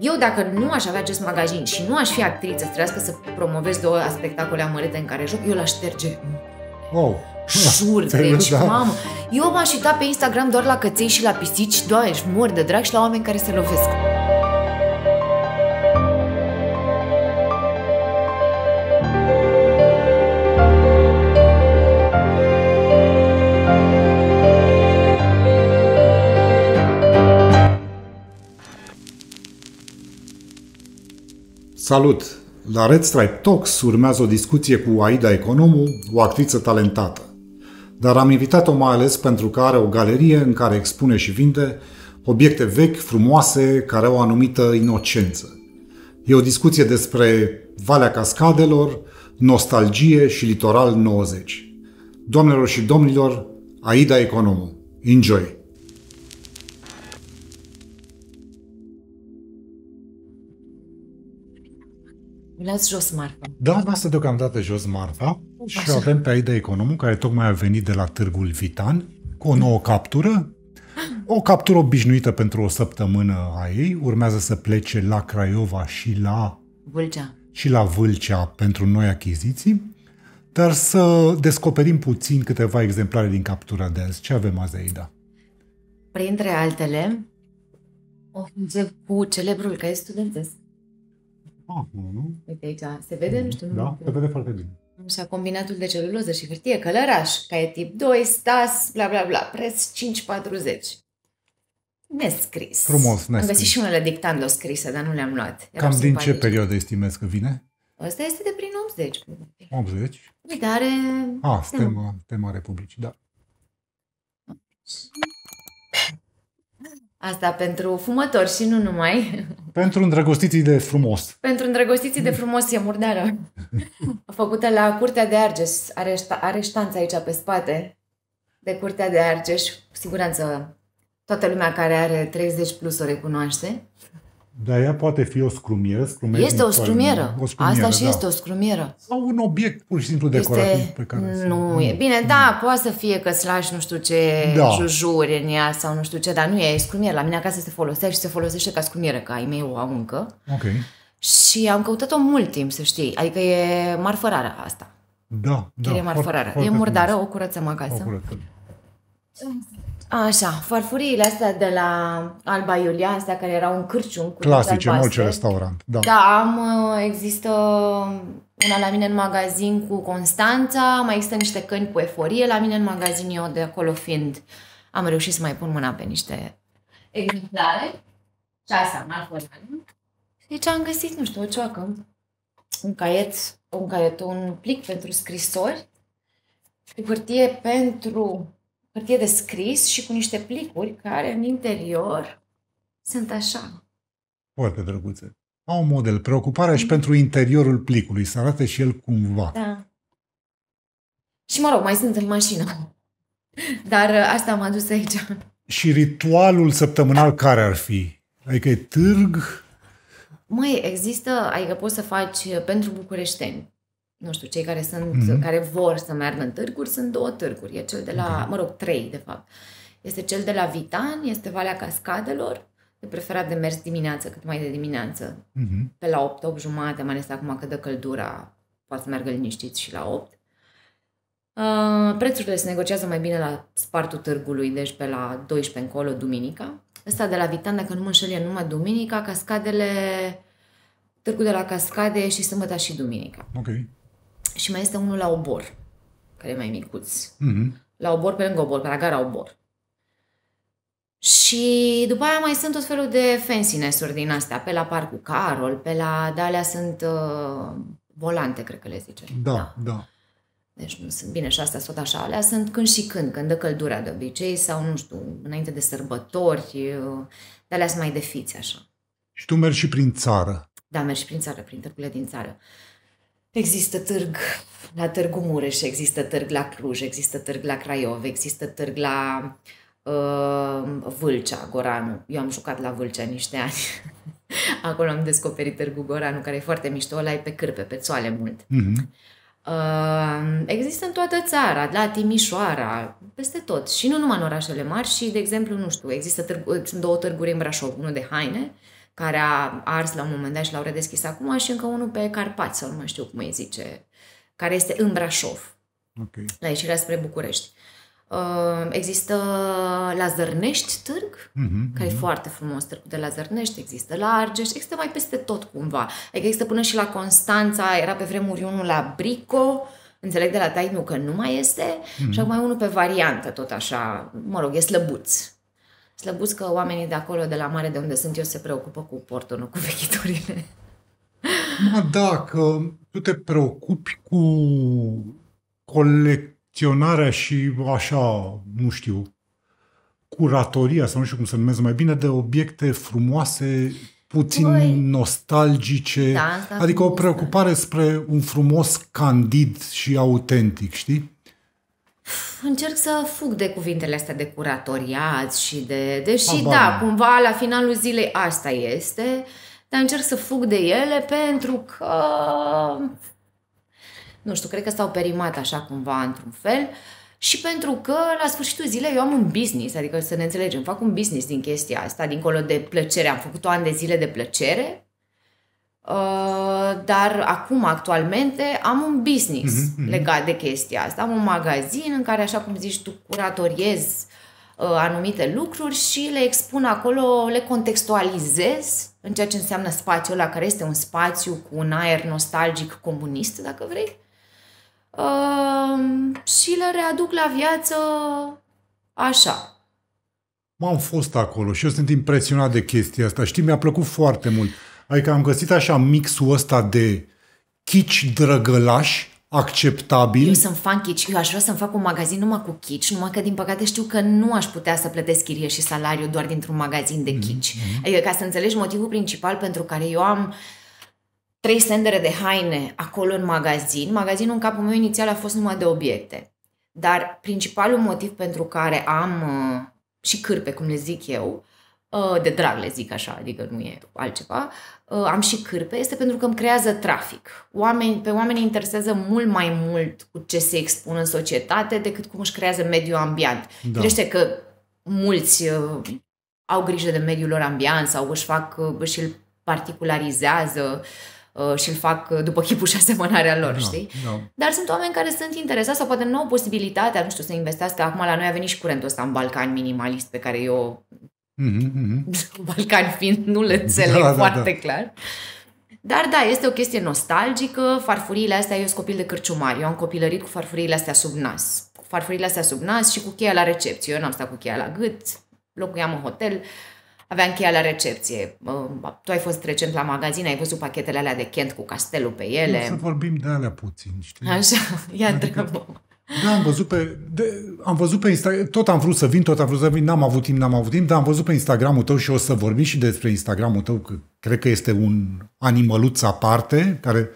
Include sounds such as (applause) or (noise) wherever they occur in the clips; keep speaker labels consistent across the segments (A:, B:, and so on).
A: Eu dacă nu aș avea acest magazin și nu aș fi actriță, trebuie să promovez două spectacole amărâte în care joc, eu l-aș șterge.
B: Wow. Șur, da, deci, da. mamă,
A: eu m-aș uita pe Instagram doar la căței și la pisici, doar ești mor de drag și la oameni care se lovesc.
B: Salut! La Red Stripe Talks urmează o discuție cu Aida Economu, o actriță talentată. Dar am invitat-o mai ales pentru că are o galerie în care expune și vinde obiecte vechi, frumoase, care au o anumită inocență. E o discuție despre Valea Cascadelor, nostalgie și litoral 90. Doamnelor și domnilor, Aida Economu. Enjoy!
A: Las jos Marfa.
B: Da, lasă da, deocamdată jos Marfa Așa. avem pe Aida Economul care tocmai a venit de la Târgul Vitan cu o nouă captură. O captură obișnuită pentru o săptămână a ei. Urmează să plece la Craiova și la Vâlcea. Și la Vâlcea pentru noi achiziții. Dar să descoperim puțin câteva exemplare din captura de azi. Ce avem azi, Aida?
A: Printre altele, o cu celebrul e studentesc
B: Ah, nu?
A: Uite aici, se vede? Nu știu, da, nu Da, se vede foarte bine. Așa, combinatul de celuloză și hârtie, călăraș, e tip 2, stas, bla bla bla, preț 5,40. Nescris.
B: Frumos, nescris. Am găsit și
A: unele dictando scrise, dar nu le-am luat. Erau Cam din ce
B: perioadă estimez că vine?
A: Asta este de prin 80.
B: 80?
A: Uite, are... Ah, a, tema,
B: tema Republicii, da.
A: Asta pentru fumători și nu numai.
B: Pentru îndrăgostiții de frumos.
A: Pentru îndrăgostiții de frumos e murdară. (laughs) Făcută la Curtea de Argeș. Are, are ștanța aici pe spate de Curtea de Argeș. Cu siguranță toată lumea care are 30 plus o recunoaște.
B: Dar ea poate fi o scrumieră. scrumieră este o scrumieră. o scrumieră. Asta și da. este o scrumieră. Sau un obiect pur și simplu decorativ este... pe care... Nu, e bine,
A: da, poate să fie că lași nu știu ce da. jujuri în ea sau nu știu ce, dar nu e, e scrumieră. La mine acasă se folosește și se folosește ca scrumieră, ca ai mei o au încă. Ok. Și am căutat-o mult timp, să știi. Adică e marfă rară asta.
B: Da, Chiar da. E marfă rară. E murdară, o curățăm acasă. O curățăm.
A: Așa, farfuriile astea de la Alba Iulia, astea care erau în cârciun cu Clasice, în orice
B: restaurant. Da, da
A: am, uh, există una la mine în magazin cu Constanța, mai există niște căni cu eforie la mine în magazin, eu de acolo fiind am reușit să mai pun mâna pe niște exemplare. Și asta am Deci am găsit, nu știu, o cioacă, un caiet, un caiet, un plic pentru scrisori, o hârtie pentru hârtie de scris și cu niște plicuri care în interior sunt așa.
B: Foarte drăguțe. Au un model, preocuparea și mhm. pentru interiorul plicului, să arate și el cumva.
A: Da. Și mă rog, mai sunt în mașină. Dar uh, asta m-a dus aici.
B: Și ritualul săptămânal care ar fi? Adică e târg?
A: Măi, există, adică poți să faci uh, pentru bucureșteni nu știu, cei care sunt, mm-hmm. care vor să meargă în târguri, sunt două târguri. E cel de la, okay. mă rog, trei, de fapt. Este cel de la Vitan, este Valea Cascadelor, de preferat de mers dimineață, cât mai de dimineață, mm-hmm. pe la 8, 8 jumate, mai ales acum că dă căldura, poate să meargă liniștiți și la 8. Uh, prețurile se negociază mai bine la spartul târgului, deci pe la 12 încolo, duminica. Ăsta de la Vitan, dacă nu mă înșel, e numai duminica, cascadele, târgul de la cascade și sâmbătă și duminica. Ok și mai este unul la obor, care e mai micuț. Mm-hmm. La obor, pe lângă obor, pe la gara obor. Și după aia mai sunt tot felul de fanciness din astea, pe la Parcul Carol, pe la... De alea sunt uh, volante, cred că le zice.
B: Da, da. da.
A: Deci nu sunt bine și astea sunt așa. Alea sunt când și când, când dă căldura de obicei sau, nu știu, înainte de sărbători. Uh, de alea sunt mai de fiți, așa.
B: Și tu mergi și prin țară.
A: Da, mergi și prin țară, prin târgurile din țară. Uh, Există târg la Târgu Mureș, există târg la Cluj, există târg la Craiov, există târg la uh, Vâlcea, Goranu. Eu am jucat la Vâlcea niște ani. (laughs) Acolo am descoperit Târgu Goranu, care e foarte mișto, ăla e pe cârpe, pe țoale mult. Mm-hmm. Uh, există în toată țara, la Timișoara, peste tot. Și nu numai în orașele mari, și, de exemplu, nu știu, există târg- sunt două târguri în Brașov, unul de haine care a ars la un moment dat și l-au redeschis acum și încă unul pe Carpați, sau nu mai știu cum îi zice, care este în Brașov, okay. la ieșirea spre București. Uh, există la Zărnești târg, uh-huh, care uh-huh. e mhm. foarte frumos târg de la Zărnești, există la Argeș, există mai peste tot cumva. Adică există până și la Constanța, era pe vremuri unul la Brico, înțeleg de la Tainu că nu mai este, uh-huh. și acum e unul pe variantă, tot așa, mă rog, e slăbuț. Slăbuț că oamenii de acolo, de la mare, de unde sunt eu, se preocupă cu portul, nu cu vechiturile.
B: (laughs) Ma da, că tu te preocupi cu colecționarea și așa, nu știu, curatoria, sau nu știu cum să numesc mai bine, de obiecte frumoase, puțin Băi, nostalgice, da, adică o da. preocupare spre un frumos candid și autentic, știi?
A: încerc să fug de cuvintele astea de curatoriați și de... Deși, da, cumva la finalul zilei asta este, dar încerc să fug de ele pentru că... Nu știu, cred că s-au perimat așa cumva într-un fel și pentru că la sfârșitul zilei eu am un business, adică să ne înțelegem, fac un business din chestia asta, dincolo de plăcere. Am făcut-o an de zile de plăcere Uh, dar acum, actualmente, am un business mm-hmm, mm-hmm. legat de chestia asta. Am un magazin în care, așa cum zici tu, curatoriez uh, anumite lucruri și le expun acolo, le contextualizez în ceea ce înseamnă spațiul ăla, care este un spațiu cu un aer nostalgic comunist, dacă vrei, uh, și le readuc la viață așa.
B: M-am fost acolo și eu sunt impresionat de chestia asta. Știi, mi-a plăcut foarte mult. Adică am găsit așa mixul ăsta de chici drăgălași, acceptabil. Eu sunt
A: fan chici, Eu aș vrea să-mi fac un magazin numai cu chici, numai că, din păcate, știu că nu aș putea să plătesc chirie și salariu doar dintr-un magazin de chici. Mhm, mm-hmm. Adică, ca să înțelegi motivul principal pentru care eu am trei sendere de haine acolo în magazin, magazinul în capul meu inițial a fost numai de obiecte. Dar principalul motiv pentru care am uh, și cârpe, cum le zic eu, Uh, de drag le zic așa, adică nu e altceva, uh, am și cârpe, este pentru că îmi creează trafic. Oameni, pe oameni interesează mult mai mult cu ce se expun în societate decât cum își creează mediul ambient. Da. Crește că mulți uh, au grijă de mediul lor ambiant sau își fac, și îl particularizează și îl fac după chipul și asemănarea lor, no, da, știi? No. Da. Dar sunt oameni care sunt interesați sau poate nu au posibilitatea, nu știu, să investească. Acum la noi a venit și curentul ăsta în Balcani minimalist pe care eu
B: Mm-hmm.
A: (laughs) Balcani fiind, nu le înțeleg da, da, da, foarte da, da. clar. Dar da, este o chestie nostalgică. Farfuriile astea, eu sunt copil de cărciumari. Eu am copilărit cu farfuriile astea sub nas. Cu farfuriile astea sub nas și cu cheia la recepție. Eu n-am stat cu cheia la gât, locuiam în hotel, aveam cheia la recepție. Tu ai fost recent la magazin, ai văzut pachetele alea de Kent cu castelul pe ele. Nu să
B: vorbim de alea puțin, știi? Așa, ia adică... Da, am văzut pe, de, am văzut pe Instagram, tot am vrut să vin, tot am vrut să vin, n-am avut timp, n-am avut timp, dar am văzut pe Instagramul tău și o să vorbim și despre Instagramul tău, că cred că este un animăluț aparte, care,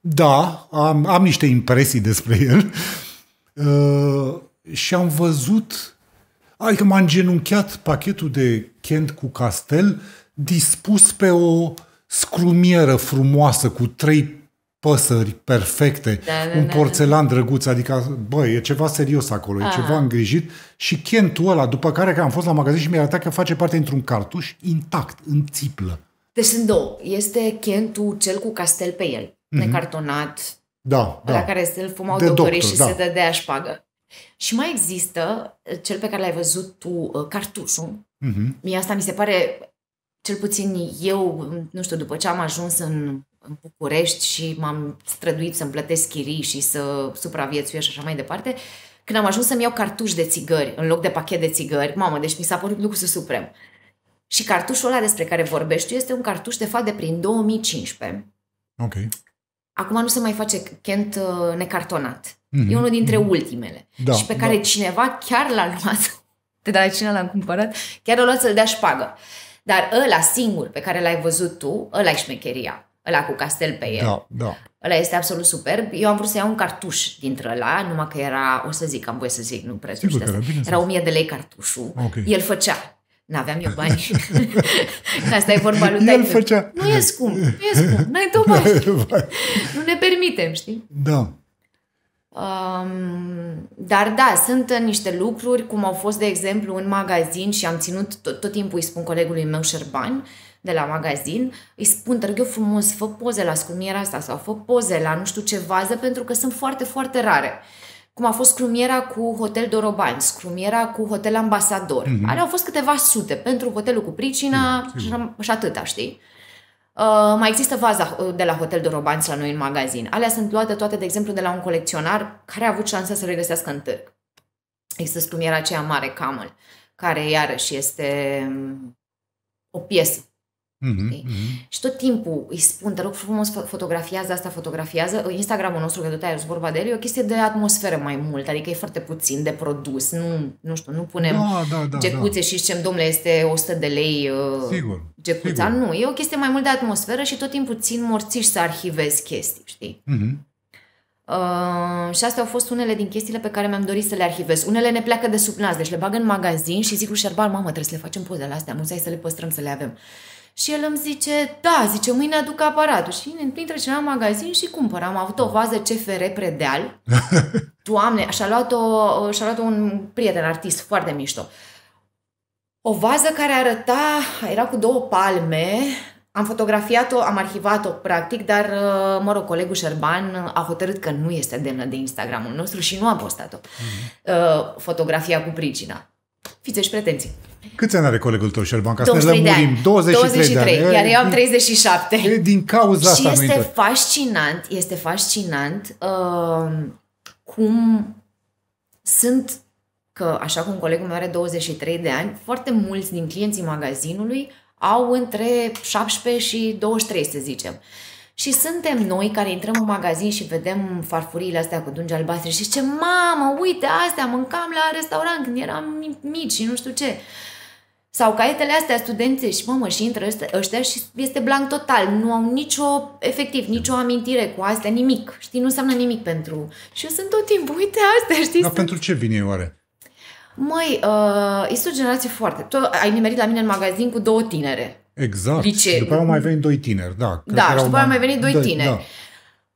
B: da, am, am niște impresii despre el. Uh, și am văzut, adică m-a îngenunchiat pachetul de Kent cu Castel dispus pe o scrumieră frumoasă cu trei păsări perfecte, da, da, un da, porțelan da, da. drăguț, adică, băi, e ceva serios acolo, Aha. e ah. ceva îngrijit și chentul ăla, după care că am fost la magazin și mi-a arătat că face parte într-un cartuș intact, în țiplă.
A: Deci sunt două. Este chentul cel cu castel pe el, mm-hmm. necartonat,
B: da, da. la care se l fumau de doctorii doctor, și da. se
A: dădea șpagă. Și mai există uh, cel pe care l-ai văzut tu, uh, cartușul. Mm-hmm. Mie asta mi se pare, cel puțin eu, nu știu, după ce am ajuns în în București și m-am străduit să-mi plătesc chirii și să supraviețuiesc și așa mai departe, când am ajuns să-mi iau cartuș de țigări în loc de pachet de țigări, mamă, deci mi s-a părut lucru suprem. Și cartușul ăla despre care vorbești este un cartuș de fapt de prin 2015. Ok. Acum nu se mai face Kent uh, necartonat. Mm-hmm. E unul dintre mm-hmm. ultimele. Da, și pe care da. cineva chiar l-a luat. De (laughs) la cine l-am cumpărat? Chiar l-a luat să-l dea șpagă. Dar ăla singur pe care l-ai văzut tu, ăla i șmecheria ăla cu castel pe el. Da, da. Ăla este absolut superb. Eu am vrut să iau un cartuș dintre ăla, numai că era, o să zic, am voie să zic, nu prea. știu. era, era 1000 de lei cartușul. Okay. El făcea. N-aveam eu bani. (laughs) (laughs) Asta
B: e vorba lui El făcea. Nu e scump, nu e scump,
A: n-ai tu (laughs) bani. nu ne permitem, știi? Da. Um, dar da, sunt niște lucruri, cum au fost, de exemplu, în magazin și am ținut, tot, tot timpul îi spun colegului meu Șerban, uh, de la magazin, îi spun, te rog eu frumos, fă poze la scrumiera asta sau fă poze la nu știu ce vază, pentru că sunt foarte, foarte rare. Cum a fost scrumiera cu Hotel Dorobani, scrumiera cu Hotel Ambasador. Mm-hmm. Alea au fost câteva sute pentru hotelul cu pricina mm-hmm. și atâta, știi? Uh, mai există vaza uh, de la Hotel Dorobanț la noi în magazin. Alea sunt luate toate, de exemplu, de la un colecționar care a avut șansa să regăsească în târg. Există scrumiera aceea mare, Camel, care iarăși este mm, o piesă Mm-hmm. Mm-hmm. Și tot timpul îi spun, te rog frumos, fotografiază asta, fotografiază. Instagramul nostru, că tot ai vorba de el, e o chestie de atmosferă mai mult, adică e foarte puțin de produs. Nu, nu știu, nu punem da, da, da, gecuțe da. și zicem, domnule, este 100 de lei uh, sigur, gecuța. Sigur. Nu, e o chestie mai mult de atmosferă și tot timpul țin morțiși să arhivez chestii, știi? Mm-hmm. Uh, și astea au fost unele din chestiile pe care mi-am dorit să le arhivez. Unele ne pleacă de sub nas, deci le bag în magazin și zic cu Șerban, mamă, trebuie să le facem poze astea, muzeai să le păstrăm, să le avem. Și el îmi zice, da, zice, mâine aduc aparatul. Și intră cineva am magazin și cumpăr. Am avut o vază CFR predeal. (laughs) Doamne, și-a luat-o, și-a luat un prieten artist foarte mișto. O vază care arăta, era cu două palme, am fotografiat-o, am arhivat-o practic, dar, uh, mă rog, colegul Șerban a hotărât că nu este demnă de Instagramul nostru și nu a postat-o. Mm-hmm. Fotografia cu pricina. Fiți și pretenții.
B: Câți ani are colegul tău, Șerban? Ca 23 să ne lămurim. 23, 23 de ani. Iar eu am
A: 37.
B: E din cauza și asta. Și este amintor.
A: fascinant, este fascinant uh, cum sunt, că așa cum colegul meu are 23 de ani, foarte mulți din clienții magazinului au între 17 și 23, să zicem. Uh, și suntem noi care intrăm în magazin și vedem farfuriile astea cu dungi albastre și ce mamă, uite, astea mâncam la restaurant când eram mici și nu știu ce. Sau caietele astea studențe și mamă și intră ăștia și este blank total. Nu au nicio, efectiv, nicio amintire cu astea, nimic. Știi, nu înseamnă nimic pentru... Și eu sunt tot timpul, uite astea, știi? Dar sunt...
B: pentru ce vine oare?
A: Măi, uh, este o generație foarte... Tu ai nimerit la mine în magazin cu două tinere
B: Exact. Liceu. Deci, după aia au mai venit doi tineri, da. Cred da, și după aia au mai venit doi tineri. Da.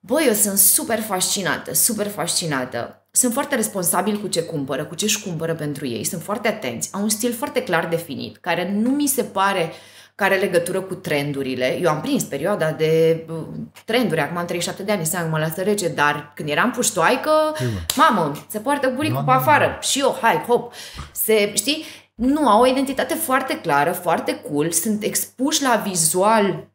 A: Băi, eu sunt super fascinată, super fascinată. Sunt foarte responsabil cu ce cumpără, cu ce își cumpără pentru ei. Sunt foarte atenți. Au un stil foarte clar definit, care nu mi se pare că are legătură cu trendurile. Eu am prins perioada de trenduri, acum am 37 de ani, înseamnă mă lasă rece, dar când eram puștoaică, mamă, se poartă buricul da, pe da, da. afară. Și eu, hai, hop. Se, știi? Nu, au o identitate foarte clară, foarte cool, sunt expuși la vizual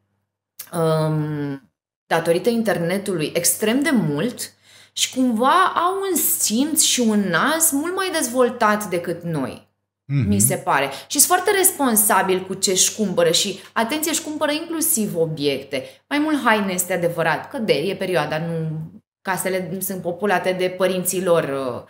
A: um, datorită internetului extrem de mult și cumva au un simț și un nas mult mai dezvoltat decât noi. Mm-hmm. Mi se pare. Și sunt foarte responsabil cu ce își cumpără și, atenție, își cumpără inclusiv obiecte. Mai mult haine este adevărat, că de e perioada, nu, casele sunt populate de părinții lor uh,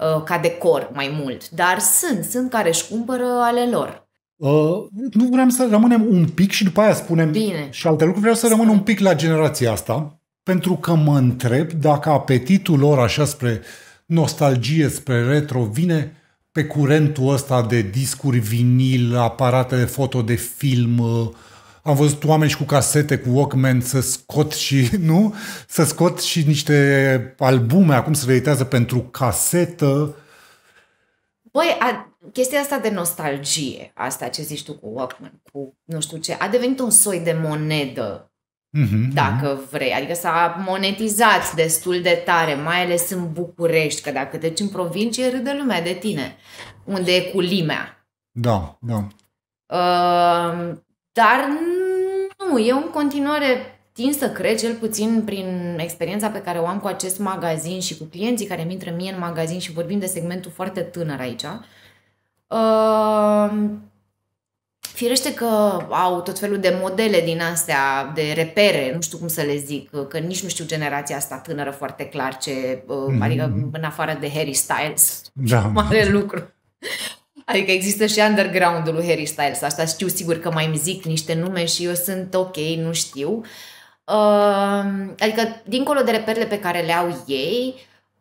A: Uh, ca decor mai mult, dar sunt, sunt care își cumpără ale lor.
B: Uh, nu vreau să rămânem un pic și după aia spunem Bine. și alte lucruri. Vreau să rămân un pic la generația asta, pentru că mă întreb dacă apetitul lor așa spre nostalgie, spre retro, vine pe curentul ăsta de discuri vinil, aparate de foto de film, uh, am văzut oameni și cu casete, cu Walkman să scot și, (laughs) nu? Să scot și niște albume, acum se reeditează pentru casetă.
A: Băi, a, chestia asta de nostalgie, asta ce zici tu cu Walkman, cu nu știu ce, a devenit un soi de monedă, mm-hmm, dacă mm-hmm. vrei. Adică s-a monetizat destul de tare, mai ales în București, că dacă deci în provincie râde lumea de tine, unde e cu limea.
B: Da, da.
A: Uh, dar nu, eu în continuare tind să cred, cel puțin prin experiența pe care o am cu acest magazin și cu clienții care mi intră mie în magazin și vorbim de segmentul foarte tânăr aici. Uh, firește că au tot felul de modele din astea, de repere, nu știu cum să le zic, că nici nu știu generația asta tânără foarte clar ce, mm-hmm. adică în afară de Harry Styles,
B: da. mare
A: lucru. Adică există și underground-ul lui Harry Styles, asta știu sigur că mai îmi zic niște nume și eu sunt ok, nu știu. Ehm, adică, dincolo de reperele pe care le au ei,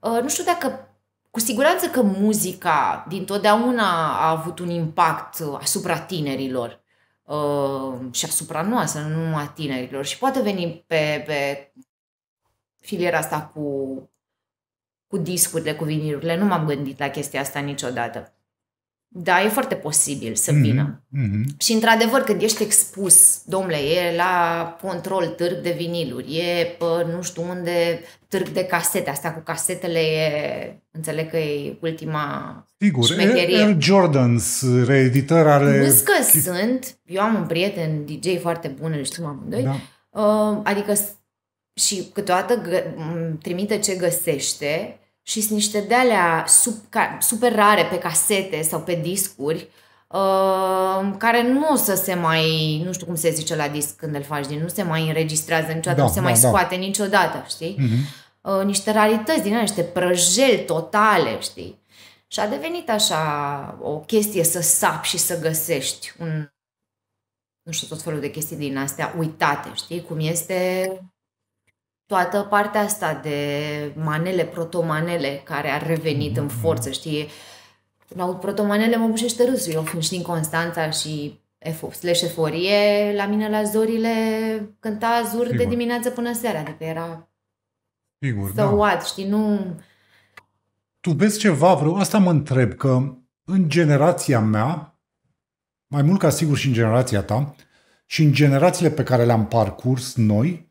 A: eh, nu știu dacă cu siguranță că muzica dintotdeauna a avut un impact asupra tinerilor ehm, și asupra noastră, nu numai a tinerilor. Și poate veni pe, pe filiera asta cu, cu discurile, cu vinirurile, Nu m-am gândit la chestia asta niciodată. Da, e foarte posibil să mm-hmm. vină. Mm-hmm. Și într-adevăr, când ești expus, domnule, e la control târg de viniluri, e pe nu știu unde târg de casete, asta cu casetele e, înțeleg că e ultima Sigur, șmecherie. Sigur,
B: Jordans, reeditări ale... Plus că
A: Ch- sunt, eu am un prieten DJ foarte bun, îl știu amândoi, da. Uh, adică și câteodată gă- trimite ce găsește și sunt niște de alea sub, super rare pe casete sau pe discuri uh, care nu o să se mai, nu știu cum se zice la disc când îl faci din, nu se mai înregistrează niciodată, da, nu se da, mai da. scoate niciodată, știi? Uh-huh. Uh, niște rarități din alea, niște prăjeli totale, știi? Și a devenit așa o chestie să sap și să găsești un, nu știu, tot felul de chestii din astea uitate, știi? Cum este toată partea asta de manele, protomanele care a revenit în mm-hmm. forță, știi? Când aud protomanele mă bușește râsul. Eu fiind și din Constanța și efo, slash eforie, la mine la zorile cânta zur Sigur. de dimineață până seara, adică era Sigur, so da. what, știi, nu...
B: Tu vezi ceva, vreau, asta mă întreb, că în generația mea, mai mult ca sigur și în generația ta, și în generațiile pe care le-am parcurs noi,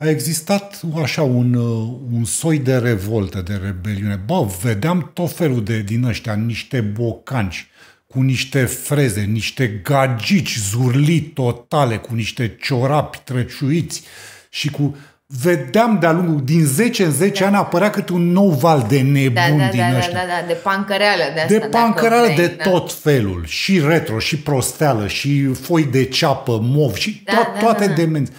B: a existat așa un, uh, un soi de revoltă, de rebeliune. Bă, vedeam tot felul de din ăștia, niște bocanci, cu niște freze, niște gagici zurli totale, cu niște ciorapi trăciuiți și cu... Vedeam de-a lungul, din 10 în 10 da. ani apărea cât un nou val de da, nebuni da, da, din da, da ăștia. Da,
A: da, da, de pancăreală de asta. De pancăreală de da. tot
B: felul. Și retro, și prosteală, și foi de ceapă, mov, și da, to- da, toate da, da. demenții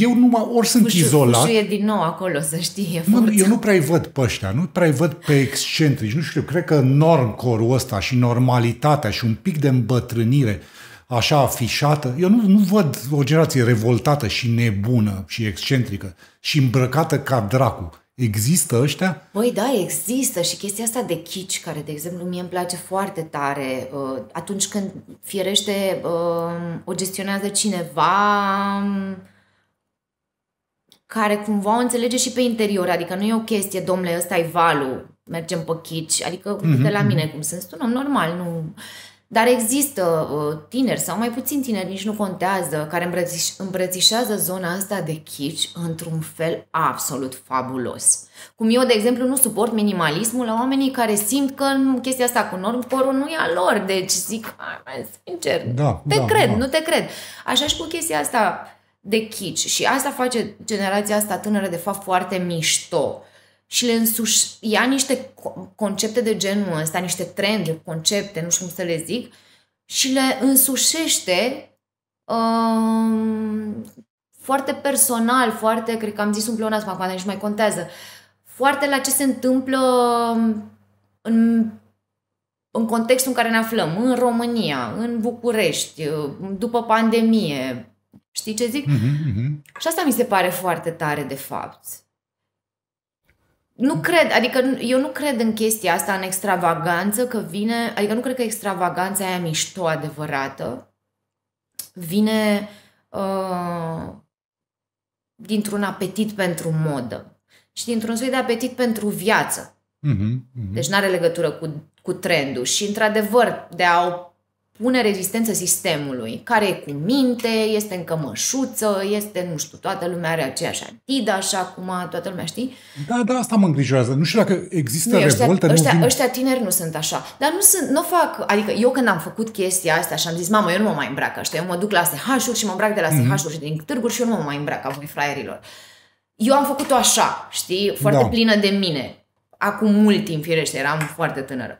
B: eu numai ori sunt fușu, izolat. Fușu e
A: din nou acolo, să știi. E nu, eu nu
B: prea văd pe ăștia, nu prea văd pe excentrici. Nu știu, cred că norm corul ăsta și normalitatea și un pic de îmbătrânire așa afișată. Eu nu, nu văd o generație revoltată și nebună și excentrică și îmbrăcată ca dracu. Există ăștia?
A: Băi, da, există și chestia asta de chici, care, de exemplu, mie îmi place foarte tare uh, atunci când, fierește, uh, o gestionează cineva um, care cumva o înțelege și pe interior, adică nu e o chestie, domnule, ăsta e valul, mergem pe chici, adică mm-hmm. de la mhm. mine cum sunt, un om normal, nu... Dar există uh, tineri sau mai puțin tineri, nici nu contează, care îmbrățiș, îmbrățișează zona asta de chici într-un fel absolut fabulos. Cum eu, de exemplu, nu suport minimalismul la oamenii care simt că chestia asta cu norm corul nu e a lor. Deci zic, ah, sincer, da, te da, cred, da. nu te cred. Așa și cu chestia asta de chici. și asta face generația asta tânără de fapt foarte mișto și le însuși ia niște concepte de genul ăsta, niște trenduri, concepte, nu știu cum să le zic, și le însușește um, foarte personal, foarte, cred că am zis un pleonasm acum, dar nici mai contează, foarte la ce se întâmplă um, în, în contextul în care ne aflăm, în România, în București, după pandemie, Știi ce zic?
B: Mm-hmm,
A: Și asta mi se pare foarte tare, de fapt. Nu cred, adică eu nu cred în chestia asta, în extravaganță, că vine, adică nu cred că extravaganța aia mișto adevărată vine uh, dintr-un apetit pentru modă și dintr-un soi de apetit pentru viață. Uh-huh, uh-huh. Deci nu are legătură cu, cu trendul și, într-adevăr, de a o pune rezistență sistemului, care e cu minte, este în cămășuță, este, nu știu, toată lumea are aceeași adida așa cum toată lumea știi?
B: Da, da, asta mă îngrijorează. Nu știu dacă există nu, ăștia, revoltă. Ăștia, nu vin... ăștia
A: tineri nu sunt așa. Dar nu sunt, nu fac, adică eu când am făcut chestia asta și am zis, mamă, eu nu mă mai îmbrac ăștia, eu mă duc la sh și mă îmbrac de la sh mm-hmm. și din târguri și eu nu mă mai îmbrac, a voi fraierilor. Eu am făcut-o așa, știi, foarte da. plină de mine. Acum mult timp, firește, eram foarte tânără.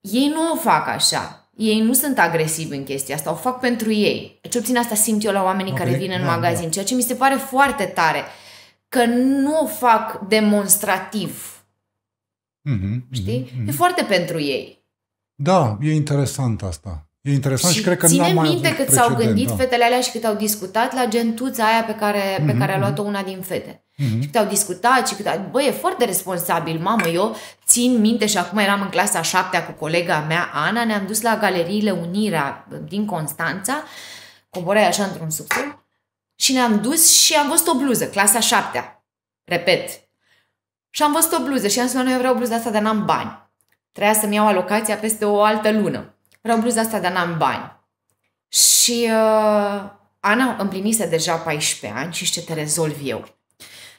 A: Ei nu o fac așa ei nu sunt agresivi în chestia asta, o fac pentru ei. Ce obțin asta simt eu la oamenii okay. care vin în da, magazin, da. ceea ce mi se pare foarte tare, că nu o fac demonstrativ.
B: Mm-hmm, Știi? Mm-hmm. E mhm.
A: foarte pentru ei.
B: Da, e interesant asta. E interesant și, și cred că nu. n minte cât s-au gândit da. fetele
A: alea și cât au discutat la gentuța aia pe care, mm-hmm, pe mhm, care a mhm. luat-o una din fete. Mm-hmm. Și cât au discutat și cât... Băi, e foarte responsabil, mamă, eu țin minte și acum eram în clasa șaptea cu colega mea, Ana, ne-am dus la Galeriile Unirea din Constanța, coborai așa într-un subsol și ne-am dus și am văzut o bluză, clasa șaptea, repet. Și am văzut o bluză și am spus, noi vreau bluza asta, dar n-am bani. Trebuia să-mi iau alocația peste o altă lună. Vreau bluza asta, dar n-am bani. Și uh, Ana împlinise deja 14 ani și știe te rezolv eu.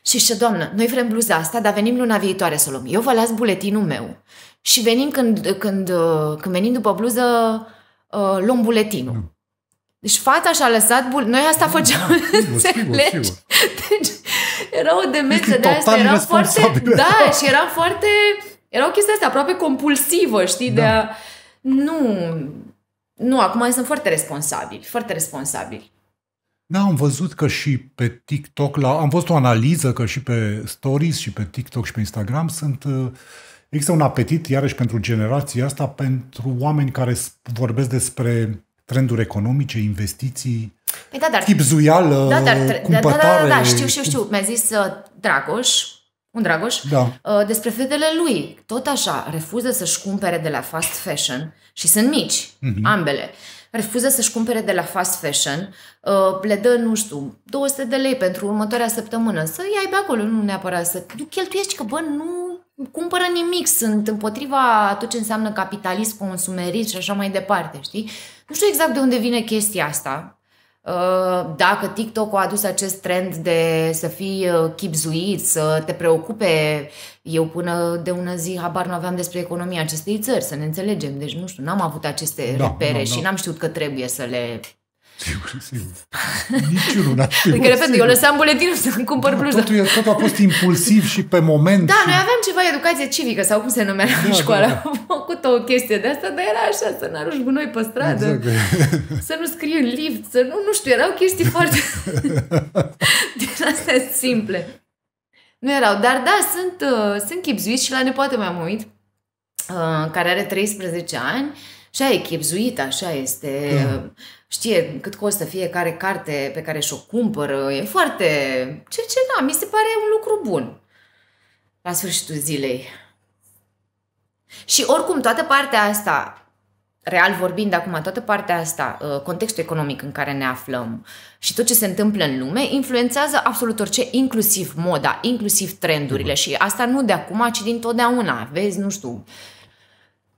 A: Și zice, doamnă, noi vrem bluza asta, dar venim luna viitoare să o luăm. Eu vă las buletinul meu. Și venim când, când, când venim după bluză, uh, luăm buletinul. Mm. Deci fata și-a lăsat bul... Noi asta da, făceam, da, înțelegi? Sigur, sigur. Deci era o demență de asta, era foarte... Da, și era foarte... Era o chestie asta aproape compulsivă, știi? Da. De a... Nu, nu, acum sunt foarte responsabili, foarte responsabili.
B: Da, am văzut că și pe TikTok, la, am văzut o analiză că și pe Stories și pe TikTok și pe Instagram sunt uh, există un apetit, iarăși, pentru generația asta, pentru oameni care vorbesc despre trenduri economice, investiții, Păi da, dar, zuială, da, dar, cumpătare. Da, da, da, da, da știu, știu, știu.
A: Mi-a zis uh, Dragoș, un Dragoș, da. uh, despre fetele lui. Tot așa, refuză să-și cumpere de la fast fashion și sunt mici, uh-huh. ambele refuză să-și cumpere de la fast fashion, uh, le dă, nu știu, 200 de lei pentru următoarea săptămână, să iai aibă acolo, nu neapărat să cheltuiești, că bă, nu cumpără nimic, sunt împotriva tot ce înseamnă capitalism, consumerism și așa mai departe, știi? Nu știu exact de unde vine chestia asta, Uh, dacă TikTok a adus acest trend de să fii uh, chipzuit, să te preocupe, eu până de ună zi habar nu aveam despre economia acestei țări, să ne înțelegem, deci nu știu, n-am avut aceste da, repere da, da. și n-am știut că trebuie să le
B: Sigur, sigur. Niciunul n-a adică, știut. Adică, repet, eu lăsam
A: buletinul să cumpăr da, bluză. Totul,
B: totul a fost impulsiv și pe moment. Da, și... noi
A: aveam ceva educație civică sau cum se numea da, în da, școală. Da, da. Am făcut o chestie de asta, dar era așa, să n-arunci gunoi pe stradă,
B: exact.
A: să nu scrii în lift, să nu, nu știu, erau chestii (laughs) foarte din astea simple. Nu erau, dar da, sunt, uh, sunt chipzuit și la nepoate mai am uh, care are 13 ani și a e chipzuit, așa este... Da. Uh, știe cât costă fiecare carte pe care și-o cumpără, e foarte... Ce, ce, na, mi se pare un lucru bun la sfârșitul zilei. Și oricum, toată partea asta, real vorbind acum, toată partea asta, uh, contextul economic în care ne aflăm și tot ce se întâmplă în lume, influențează absolut orice, inclusiv moda, inclusiv trendurile mm-hmm. și asta nu de acum, ci din totdeauna. Vezi, nu știu, uh,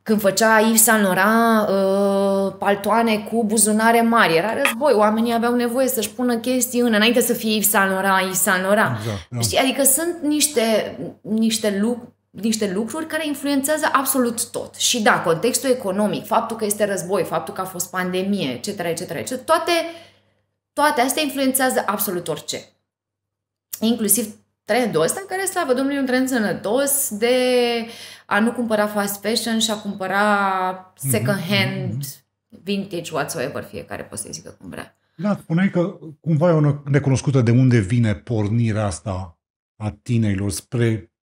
A: când făcea Yves Saint Laurent uh, paltoane cu buzunare mari, era război, oamenii aveau nevoie să-și pună chestii în, înainte să fie Yves Saint Laurent, Yves Saint Laurent. Exact, da. Știi? Adică sunt niște, niște lucruri niște lucruri care influențează absolut tot. Și da, contextul economic, faptul că este război, faptul că a fost pandemie, etc., etc., etc., toate, toate astea influențează absolut orice. Inclusiv trendul ăsta, care, slavă Domnului, un trend sănătos de a nu cumpăra fast fashion și a cumpăra second mhm, hand, mhm. vintage, whatsoever, fiecare poate să-i zică cum vrea.
B: Da, spuneai că cumva e o necunoscută de unde vine pornirea asta a tinerilor spre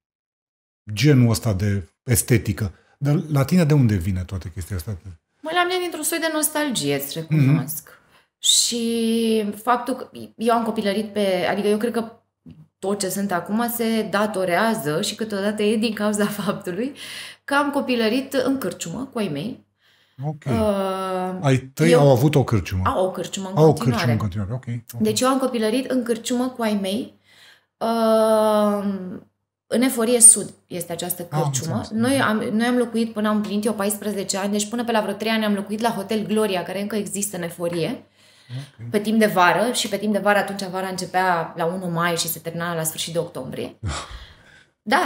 B: genul ăsta de estetică. Dar la tine de unde vine toate chestia asta?
A: Mă, la mine dintr-un soi de nostalgie, îți mhm. recunosc. Mm-hmm. Și faptul că eu am copilărit pe, adică eu cred că tot ce sunt acum se datorează și câteodată e din cauza (laughs) faptului că am copilărit în cărciumă cu ai mei. Ok. Uh, ai tăi eu... au avut
B: o cărciumă? Au o cărciumă în au continuare. Au o cărciumă în continuare, okay. ok.
A: Deci eu am copilărit în cărciumă cu ai mei. Uh, în Eforie Sud este această cărciumă. Ah, am noi, am, noi am locuit până am plinit eu 14 ani, deci până pe la vreo 3 ani am locuit la Hotel Gloria, care încă există în Eforie. Okay. Pe timp de vară și pe timp de vară, atunci vara începea la 1 mai și se termina la sfârșit de octombrie. Da,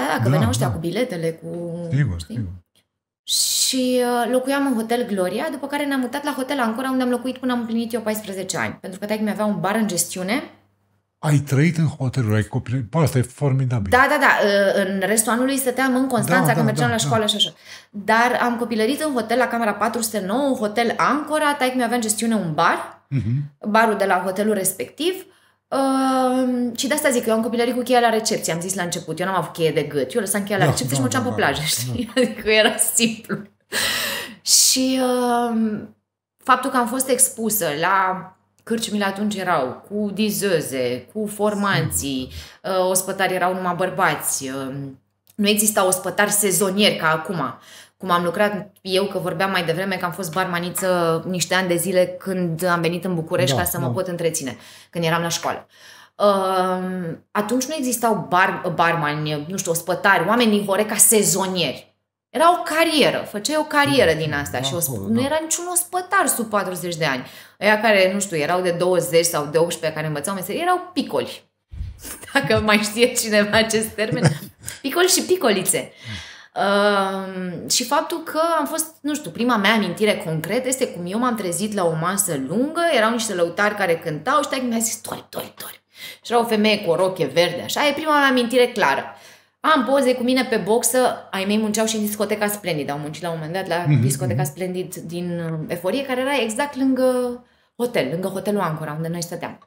A: da, că da, veneau ăștia da. cu biletele, cu... Sigur, știi? sigur. Și uh, locuiam în Hotel Gloria, după care ne-am mutat la Hotel Ancora, unde am locuit până am împlinit eu 14 ani. Pentru că taică mi avea un bar în gestiune.
B: Ai trăit în hotelul ai copil... Bă, asta e formidabil.
A: Da, da, da. Uh, în restul anului stăteam în Constanța, da, că da, mergeam da, la da. școală da. și așa. Dar am copilărit în hotel la camera 409, Hotel Ancora. taică mi avea în gestiune un bar uh-huh. barul de la hotelul respectiv. Uh, și de asta zic, că eu am copilărit cu cheia la recepție, am zis la început, eu n-am avut cheie de gât, eu lăsam cheia la da, recepție da, și mă duceam da, pe plajă, da, știi? Da. (laughs) Adică era simplu. și uh, faptul că am fost expusă la Cârciumile atunci erau cu dizeze, cu formanții, uh, mhm. eh, ospătari erau numai bărbați, uh, nu exista ospătari sezonieri ca acum cum am lucrat eu, că vorbeam mai devreme, că am fost barmaniță niște ani de zile când am venit în București da, ca să da. mă pot întreține, când eram la școală. Ehm, atunci nu existau bar, barmani, nu știu, ospătari, oameni Horeca sezonieri. Era o carieră, făceai o carieră da, din asta da, și osp- da. nu era niciun ospătar sub 40 de ani. Aia care, nu știu, erau de 20 sau de 18 care învățau meserie, erau picoli. (laughs) Dacă mai știe cineva acest termen. (laughs) Picoli și picolițe și faptul că am fost, nu știu, prima mea amintire concretă este cum eu m-am trezit la o masă lungă, erau niște lăutari care cântau și mi-a zis tori, tori, tori. Și era o femeie cu o roche verde, așa, e prima mea amintire clară. Am poze cu mine pe boxă, ai mei munceau și în discoteca Splendid, au muncit la un moment dat la mm-hmm. discoteca mhm. Splendid din uh, Eforie, care era exact lângă hotel, lângă hotelul Ancora, unde noi stăteam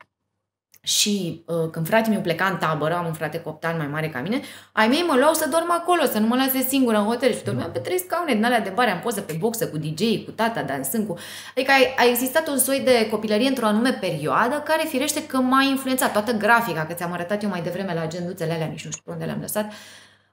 A: și uh, când fratele meu pleca în tabără, am un frate coptan mai mare ca mine, ai mei mă luau să dorm acolo, să nu mă lase singură în hotel și dormeam pe trei scaune din alea de bare, am poză pe boxă cu DJ, cu tata, dansând cu... Adică a, a existat un soi de copilărie într-o anume perioadă care firește că m-a influențat toată grafica, că ți-am arătat eu mai devreme la genduțele alea, nici nu știu unde le-am lăsat, uh,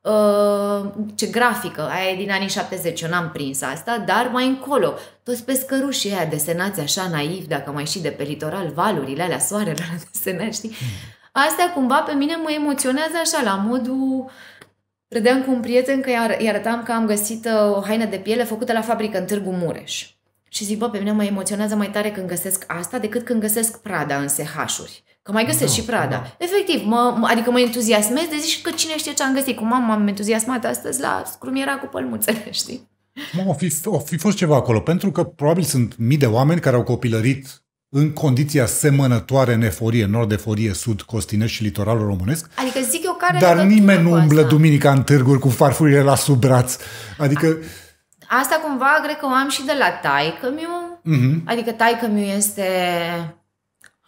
A: Ă, ce grafică, aia e din anii 70, eu n-am prins asta, dar mai încolo, toți pescărușii aia desenați așa naiv, dacă mai și de pe litoral, valurile alea, soarele alea (laughs) desenat, știi? Hmm. Astea cumva pe mine mă emoționează așa, la modul... Credeam cu un prieten că îi arătam că am găsit ă, o haină de piele făcută la fabrică în Târgu Mureș. Și zic, bă, pe mine mă emoționează mai tare când găsesc asta decât când găsesc Prada în SH-uri. Că mai găsesc no, și Prada. No. Efectiv, mă, adică mă entuziasmez de zici că cine știe ce am găsit. Cum am, m-am entuziasmat astăzi la scrumiera cu pălmuțele, (laughs) știi?
B: Mă, o fi, o fi fost ceva acolo, pentru că probabil sunt mii de oameni care au copilărit în condiții asemănătoare în eforie, nord-eforie, sud, costinești și litoralul românesc.
A: Adică zic eu care Dar
B: nimeni nu umblă asta. duminica în târguri cu farfurile la sub braț. Adică...
A: Asta cumva cred că o am și de la taică-miu. Uh-huh. Mhm. Adică taică-miu este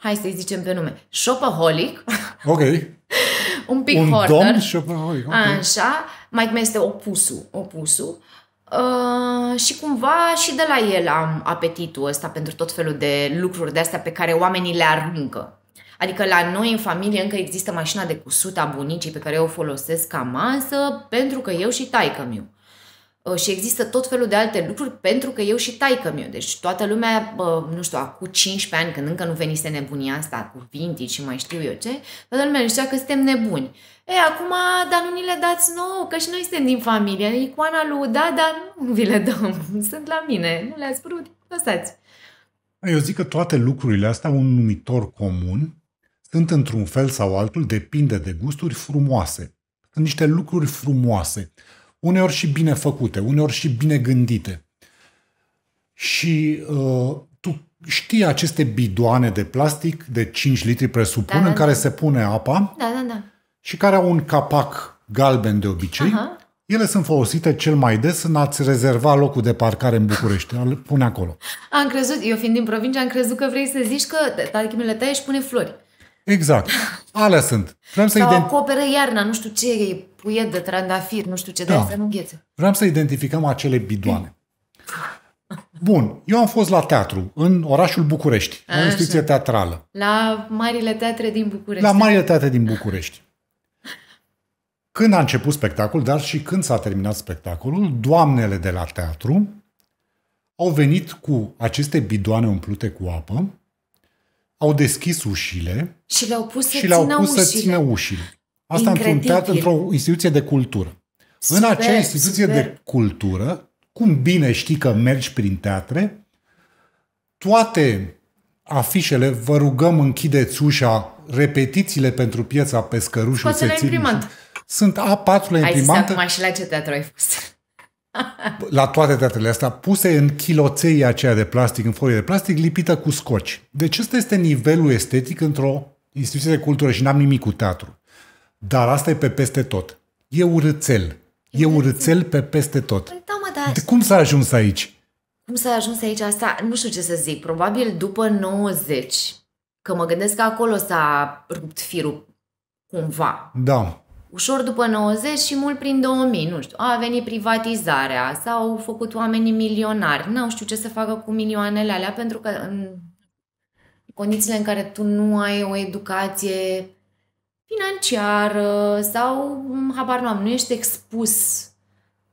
A: hai să-i zicem pe nume, shopaholic. (laughs)
B: Ok. un pic un hoarder. Un shopaholic. Okay.
A: Așa. Mai mai este opusul. Opusul. Uh, și cumva și de la el am apetitul ăsta pentru tot felul de lucruri de astea pe care oamenii le aruncă. Adică la noi în familie încă există mașina de cusut a bunicii pe care eu o folosesc ca masă pentru că eu și taică miu. Uh, și există tot felul de alte lucruri pentru că eu și taică meu. Deci toată lumea, bă, nu știu, acum 15 ani, când încă nu venise nebunia asta cu vintage și mai știu eu ce, toată lumea zicea că suntem nebuni. E, acum, dar nu ni le dați nouă, că și noi suntem din familie. Icoana lui da, dar nu vi le dăm. (laughs) Sunt la mine. Nu le-ați vrut? Lăsați.
B: Eu zic că toate lucrurile astea au un numitor comun, sunt într-un fel sau altul, depinde de gusturi frumoase. Sunt niște lucruri frumoase uneori și bine făcute, uneori și bine gândite. Și uh, tu știi aceste bidoane de plastic de 5 litri, presupun, da, da, în care da. se pune apa da, da, da. și care au un capac galben de obicei. Aha. Ele sunt folosite cel mai des în a-ți rezerva locul de parcare în București. Îl pune acolo.
A: Am crezut, eu fiind din provincie, am crezut că vrei să zici că tachimele tale își pune flori.
B: Exact. Alea sunt. Vrem să Sau ident...
A: acoperă iarna, nu știu ce, puiet de trandafir, nu știu ce, da. dar să nu înghețe.
B: Vrem să identificăm acele bidoane. Bun, eu am fost la teatru, în orașul București, la o instituție teatrală.
A: La marile teatre din București. La marile
B: teatre din București. Când a început spectacol, dar și când s-a terminat spectacolul, doamnele de la teatru au venit cu aceste bidoane umplute cu apă au deschis ușile și le-au
A: pus să, și le-au țină, pus ușile. să țină
B: ușile. Asta într-un teatru, într-o instituție de cultură. Super, în acea instituție super. de cultură, cum bine știi că mergi prin teatre, toate afișele, vă rugăm închideți ușa, repetițiile pentru piața pe scărușul se țin. Sunt A4 la imprimante. Ai zis acum și la ce teatru ai fost la toate teatrele astea, puse în chiloței aceea de plastic, în folie de plastic, lipită cu scoci. Deci ăsta este nivelul estetic într-o instituție de cultură și n-am nimic cu teatru. Dar asta e pe peste tot. E urățel. E urățel pe peste tot. Păi,
A: da, mă, De cum
B: s-a ajuns aici?
A: Cum s-a ajuns aici asta? Nu știu ce să zic. Probabil după 90. Că mă gândesc că acolo s-a rupt firul cumva. Da ușor după 90 și mult prin 2000, nu știu, a venit privatizarea, s-au făcut oamenii milionari, nu știu ce să facă cu milioanele alea, pentru că în condițiile în care tu nu ai o educație financiară sau, mm, habar nu am, nu ești expus,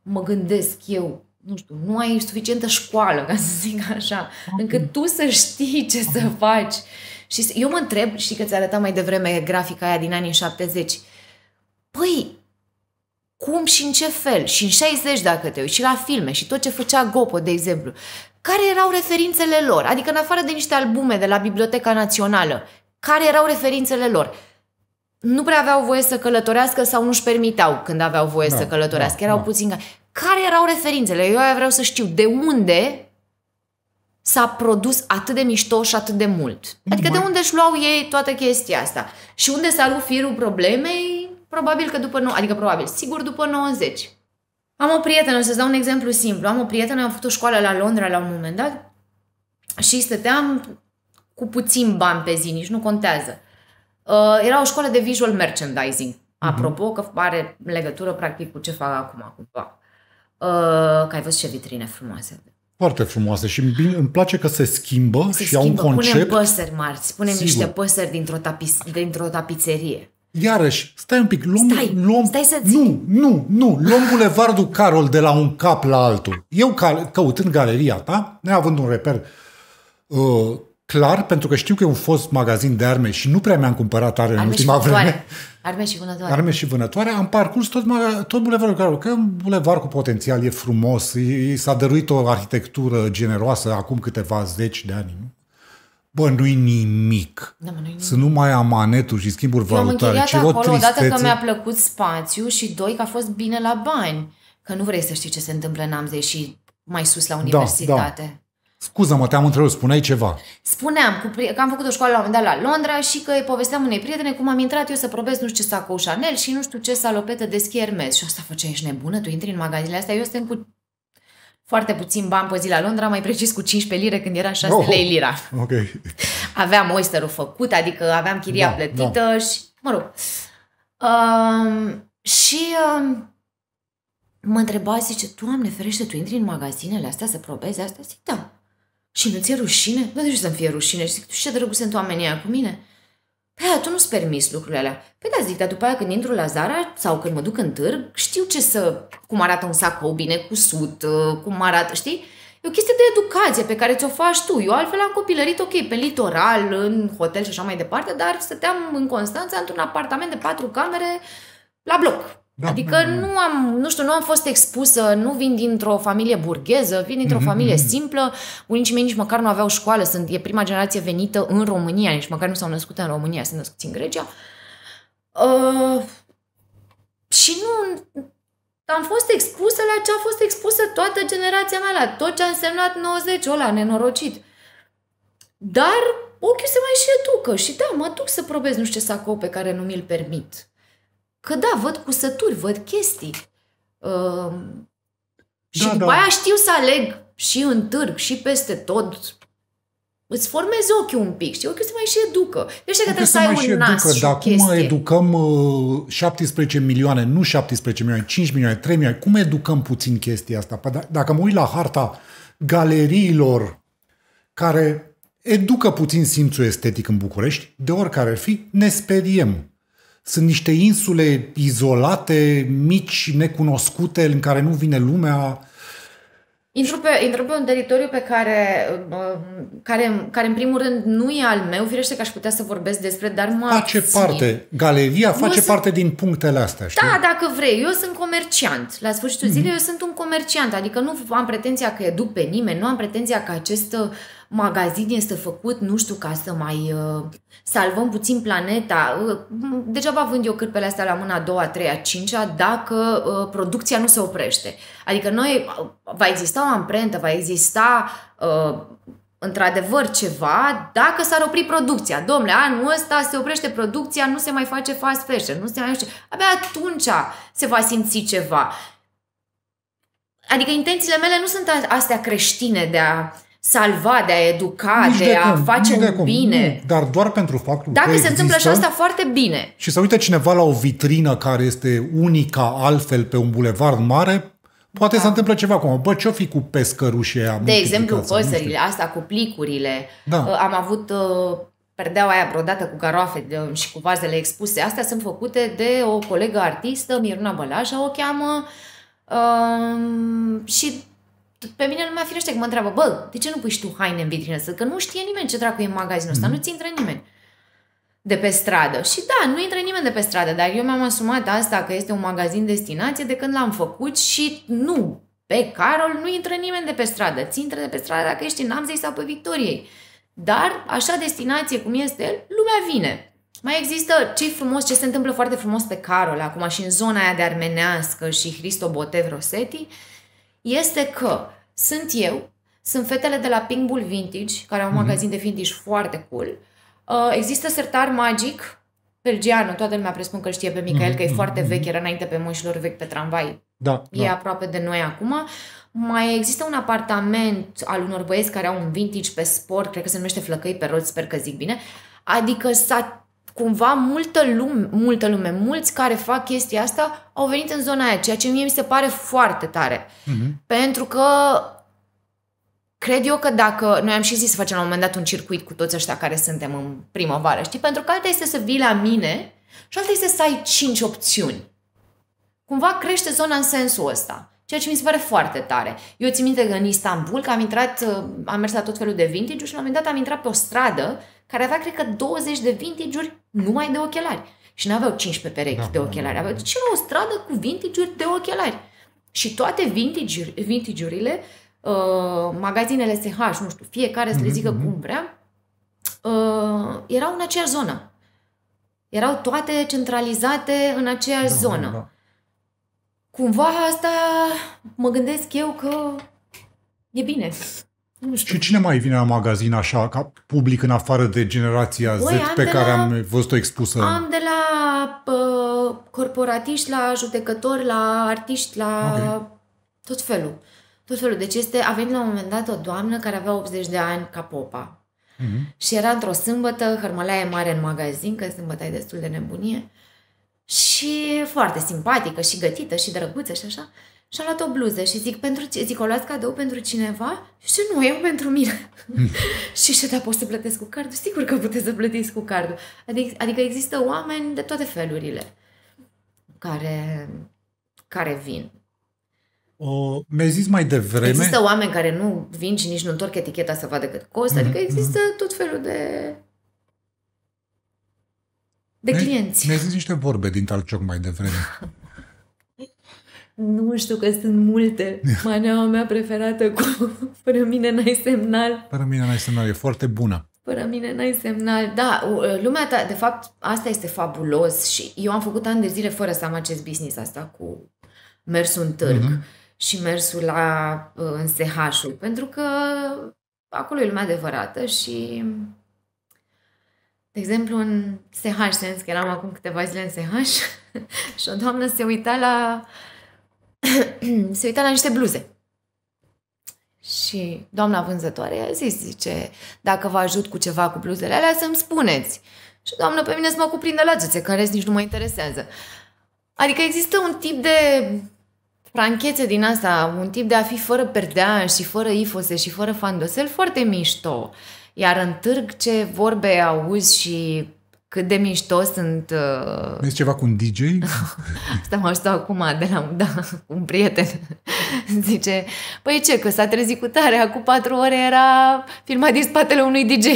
A: mă gândesc eu, nu știu, nu ai suficientă școală, ca să zic așa, încât tu să știi ce să faci. Și eu mă întreb, și că ți arătam mai devreme grafica aia din anii 70, Păi, cum și în ce fel? Și în 60 dacă te uiți, și la filme, și tot ce făcea Gopo, de exemplu. Care erau referințele lor? Adică în afară de niște albume de la Biblioteca Națională, care erau referințele lor? Nu prea aveau voie să călătorească sau nu-și permiteau când aveau voie no, să călătorească. No, erau no. puțin... Care erau referințele? Eu vreau să știu de unde s-a produs atât de mișto și atât de mult. Adică de unde își luau ei toată chestia asta? Și unde s-a luat firul problemei? Probabil că după 90, adică probabil, sigur după 90. Am o prietenă, o să-ți dau un exemplu simplu. Am o prietenă, am făcut o școală la Londra la un moment dat și stăteam cu puțin bani pe zi, nici nu contează. Uh, era o școală de visual merchandising. Mhm. Apropo, că are legătură practic cu ce fac acum cumva. Uh, că ai văzut ce vitrine frumoase.
B: Foarte frumoase și bine, îmi place că se schimbă se și schimbă. au un concept. Punem
A: păsări mari, punem Sigur. niște păsări dintr-o, tapis, dintr-o tapiserie.
B: Iarăși, stai un pic, luăm... Stai, luăm stai să Nu, nu, nu, luăm bulevardul Carol de la un cap la altul. Eu, căutând galeria ta, neavând un reper uh, clar, pentru că știu că e un fost magazin de arme și nu prea mi-am cumpărat arme, arme în ultima vreme.
A: Arme și vânătoare. Arme
B: și vânătoare. Am parcurs tot, tot bulevardul Carol, că e un bulevard cu potențial, e frumos, i, s-a dăruit o arhitectură generoasă acum câteva zeci de ani, nu? bă, nu-i nimic. Da, mă, nu-i nimic. Să nu mai am manetul și schimburi valutare. Eu am acolo, odată că mi-a
A: plăcut spațiu și doi, că a fost bine la bani. Că nu vrei să știi ce se întâmplă în Amzei și mai sus la da, universitate. Da, da.
B: Scuză-mă, te-am întrebat, spuneai ceva.
A: Spuneam cu, că am făcut o școală la un moment dat la Londra și că îi povesteam unei prietene cum am intrat eu să probez nu știu ce sacou Chanel și nu știu ce salopetă de schi Și asta făcea, ești nebună, tu intri în magazinele astea, eu sunt cu foarte puțin bani pe zi la Londra, mai precis cu 15 lire când era 6 oh, lei lira. Okay. (laughs) Aveam oyster făcut, adică aveam chiria da, plătită da. și, mă rog. Um, și um, mă întreba, zice, am ferește, tu intri în magazinele astea să probezi asta? Zic, da. Și nu ți-e rușine? Nu de ce să-mi fie rușine? Și zic, tu ce drăguț sunt oamenii aia cu mine? Hai, tu nu-ți permis lucrurile alea. Păi da, zic, dar după aia când intru la Zara sau când mă duc în târg, știu ce să... cum arată un sacou bine cusut, uh, cum arată, știi? E o chestie de educație pe care ți-o faci tu. Eu altfel am copilărit, ok, pe litoral, în hotel și așa mai departe, dar stăteam în Constanța într-un apartament de patru camere la bloc. Da, adică da, da, da, nu am, nu știu, nu am fost expusă, nu vin dintr-o familie burgheză, vin dintr-o mm-hmm. familie mhm. simplă, unicii mei nici măcar nu aveau școală, sunt, e prima generație venită în România, nici măcar nu s-au născut în România, sunt născuți în Grecia. Uh, și nu, am fost expusă la ce a fost expusă toată generația mea, la tot ce a însemnat 90, ăla nenorocit. Dar ochiul se mai și educă și da, mă duc să probez nu știu ce sacou pe care nu mi-l permit Că da, văd cusături, văd chestii. Uh, și da, după da. aia știu să aleg și în târg, și peste tot. Îți formezi ochiul un pic, știi? Ochiul se mai și educă. Deci că trebuie să ai un educă, nas Dar cum educăm
B: uh, 17 milioane, nu 17 milioane, 5 milioane, 3 milioane, cum educăm puțin chestia asta? Păi da, dacă mă uit la harta galeriilor care educă puțin simțul estetic în București, de oricare ar fi, ne speriem sunt niște insule izolate, mici, necunoscute, în care nu vine lumea.
A: Intru pe, intru pe un teritoriu pe care, uh, care, care, în primul rând, nu e al meu, firește că aș putea să vorbesc despre, dar mă Face abțin. parte,
B: galeria face sunt, parte din punctele astea, știi? Da,
A: dacă vrei, eu sunt comerciant. La sfârșitul mm-hmm. zilei eu sunt un comerciant, adică nu am pretenția că educ pe nimeni, nu am pretenția că acest uh, magazin este făcut, nu știu, ca să mai uh, salvăm puțin planeta. Deja uh, degeaba vând eu cârpele astea la mâna a doua, a treia, a cincea, dacă uh, producția nu se oprește. Adică noi, uh, va exista o amprentă, va exista... Uh, într-adevăr ceva dacă s-ar opri producția. Domnule, anul ăsta se oprește producția, nu se mai face fast fashion, nu se mai face... Abia atunci se va simți ceva. Adică intențiile mele nu sunt astea creștine de a salva, de a educa, nici de, de cum, a face de cum, bine.
B: Nu, dar doar pentru faptul Dacă că Dacă se întâmplă și asta,
A: foarte bine.
B: Și să uite cineva la o vitrină care este unica altfel pe un bulevard mare, poate da. se întâmplă ceva acum. Bă, ce-o fi cu pescărușii aia De exemplu, păsările,
A: asta cu plicurile. Da. Ă, am avut ă, perdeaua aia brodată cu garoafe și cu vazele expuse. Astea sunt făcute de o colegă artistă, Miruna Bălaja, o cheamă. Um, și pe mine nu mai firește că mă întreabă, bă, de ce nu pui și tu haine în vitrină? Să că nu știe nimeni ce dracu e în magazinul ăsta, mm-hmm. nu-ți intră nimeni de pe stradă. Și da, nu intră nimeni de pe stradă, dar eu mi-am asumat asta că este un magazin destinație de când l-am făcut și nu, pe Carol nu intră nimeni de pe stradă. Ți intră de pe stradă dacă ești în Amzei sau pe Victoriei. Dar așa destinație cum este el, lumea vine. Mai există ce frumos, ce se întâmplă foarte frumos pe Carol acum și în zona aia de armenească și Hristo Botev Rosetti, este că sunt eu, sunt fetele de la Pink Bull Vintage, care au un mm-hmm. magazin de vintage foarte cool. Uh, există sertar magic, belgiană, toată lumea presupun că știe pe mhm. Michael, mm-hmm. că e mhm. foarte mhm. vechi, era înainte pe moșilor vechi pe tramvai. Da, e da. aproape de noi acum. Mai există un apartament al unor băieți care au un vintage pe sport, cred că se numește Flăcăi pe roți, sper că zic bine. Adică s-a cumva multă lume, multă lume, mulți care fac chestia asta au venit în zona aia, ceea ce mie mi se pare foarte tare. Mm-hmm. Pentru că cred eu că dacă, noi am și zis să facem la un moment dat un circuit cu toți ăștia care suntem în primăvară, știi? Pentru că alta este să vii la mine și alta este să ai cinci opțiuni. Cumva crește zona în sensul ăsta. Ceea ce mi se pare foarte tare. Eu țin minte că în Istanbul, că am intrat, uh, am mers la tot felul de vintage și la un moment dat am intrat pe o stradă care avea, cred că, 20 de vintage numai de ochelari. Și nu aveau 15 perechi da. de ochelari, aveau ce o stradă cu vintage de ochelari. Și toate vintage vintage-urile, uh, magazinele SH, nu știu, fiecare să le mhm, zică mm-hmm. cum vrea, uh, erau în aceeași zonă. Erau toate centralizate în aceeași da, zonă. Da cumva asta mă gândesc eu că e bine.
B: Nu știu. Și cine mai vine la magazin așa, ca public în afară de generația Băi, Z pe care la, am văzut-o expusă? Am
A: de la uh, corporatiști, la judecători, la artiști, la okay. tot felul. Tot felul. Deci este, a venit la un moment dat o doamnă care avea 80 de ani ca popa. Mm-hmm. Și era într-o sâmbătă, hărmălaie mare în magazin, că sâmbătă e destul de nebunie și foarte simpatică și gătită și drăguță și așa. Și am luat o bluză și zic, pentru ce? Zic, o luați cadou pentru cineva? Și nu, eu pentru mine. Hmm. (laughs) și și da, pot să plătesc cu cardul? Sigur că puteți să plătiți cu cardul. Adică, adică există oameni de toate felurile care, care vin.
B: O, mi-ai zis mai devreme... Există oameni
A: care nu vin și nici nu întorc eticheta să vadă cât costă, mm-hmm. adică există mhm. tot felul de de clienți.
B: Mi-ai zis niște vorbe din Talcioc mai devreme. (laughs)
A: nu știu că sunt multe. (laughs) Maneaua mea preferată cu (laughs) Fără mine n-ai semnal.
B: Fără mine n-ai semnal, e foarte bună.
A: Fără mine n-ai semnal. Da, ă, lumea ta, de fapt, asta este fabulos și eu am făcut ani de zile fără să am acest business asta cu mersul în târg mm-hmm. și mersul la, ă, în SH-ul, pentru că acolo e lumea adevărată și de exemplu, în SH Sens, că eram acum câteva zile în SH (laughs) și o doamnă se uita la (clears throat) se uita la niște bluze. Și doamna vânzătoare a zis, zice, dacă vă ajut cu ceva cu bluzele alea, să-mi spuneți. Și doamnă, pe mine să mă cuprinde la zice, că în rest nici nu mă interesează. Adică există un tip de franchețe din asta, un tip de a fi fără perdea și fără ifose și fără fandosel foarte mișto. Uh, iar în târg ce vorbe auzi și cât de mișto sunt...
B: Uh... Vezi ceva cu un DJ? (laughs)
A: Asta mă ajută acum de la da, un prieten. (laughs) Zice, păi ce, că s-a trezit cu tare, acum patru ore era filmat din spatele unui DJ.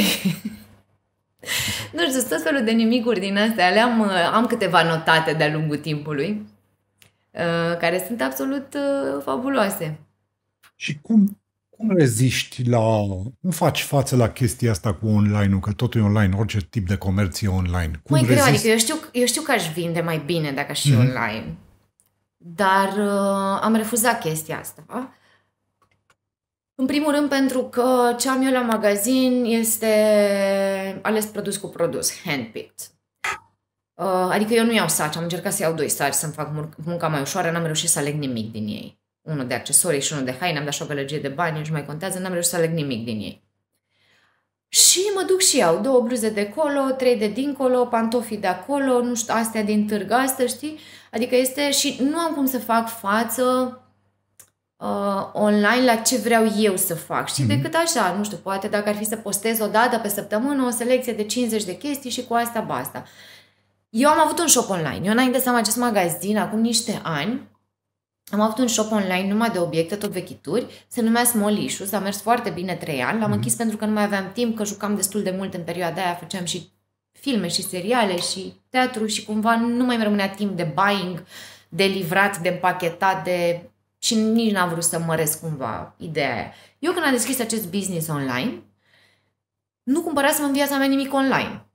A: nu știu, tot felul de nimicuri din astea. Le-am, uh, am câteva notate de-a lungul timpului, uh, care sunt absolut uh, fabuloase.
B: Și cum cum reziști la... Cum faci față la chestia asta cu online-ul? Că totul e online, orice tip de comerț e online. Cum Mai greu, adică eu
A: știu, eu știu că aș vinde mai bine dacă aș fi mm-hmm. online. Dar uh, am refuzat chestia asta. În primul rând pentru că ce am eu la magazin este ales produs cu produs, handpicked. Uh, adică eu nu iau saci, am încercat să iau doi saci, să-mi fac munca mai ușoară, n-am reușit să aleg nimic din ei unul de accesorii și unul de haine, am dat și o gălăgie de bani, nici mai contează, n-am reușit să aleg nimic din ei. Și mă duc și iau două bluze de colo, trei de dincolo, pantofi de acolo, nu știu, astea din târg, asta, știi? Adică este și nu am cum să fac față uh, online la ce vreau eu să fac, și mm-hmm. decât așa, nu știu, poate dacă ar fi să postez o dată pe săptămână o selecție de 50 de chestii și cu asta basta. Eu am avut un shop online. Eu înainte să am acest magazin, acum niște ani, am avut un shop online numai de obiecte, tot vechituri, se numea Small Issues, a mers foarte bine trei ani, l-am mm-hmm. închis pentru că nu mai aveam timp, că jucam destul de mult în perioada aia, făceam și filme și seriale și teatru și cumva nu mai rămânea timp de buying, de livrat, de împachetat, de... și nici n-am vrut să măresc cumva ideea aia. Eu când am deschis acest business online, nu cumpărasem în viața mea nimic online.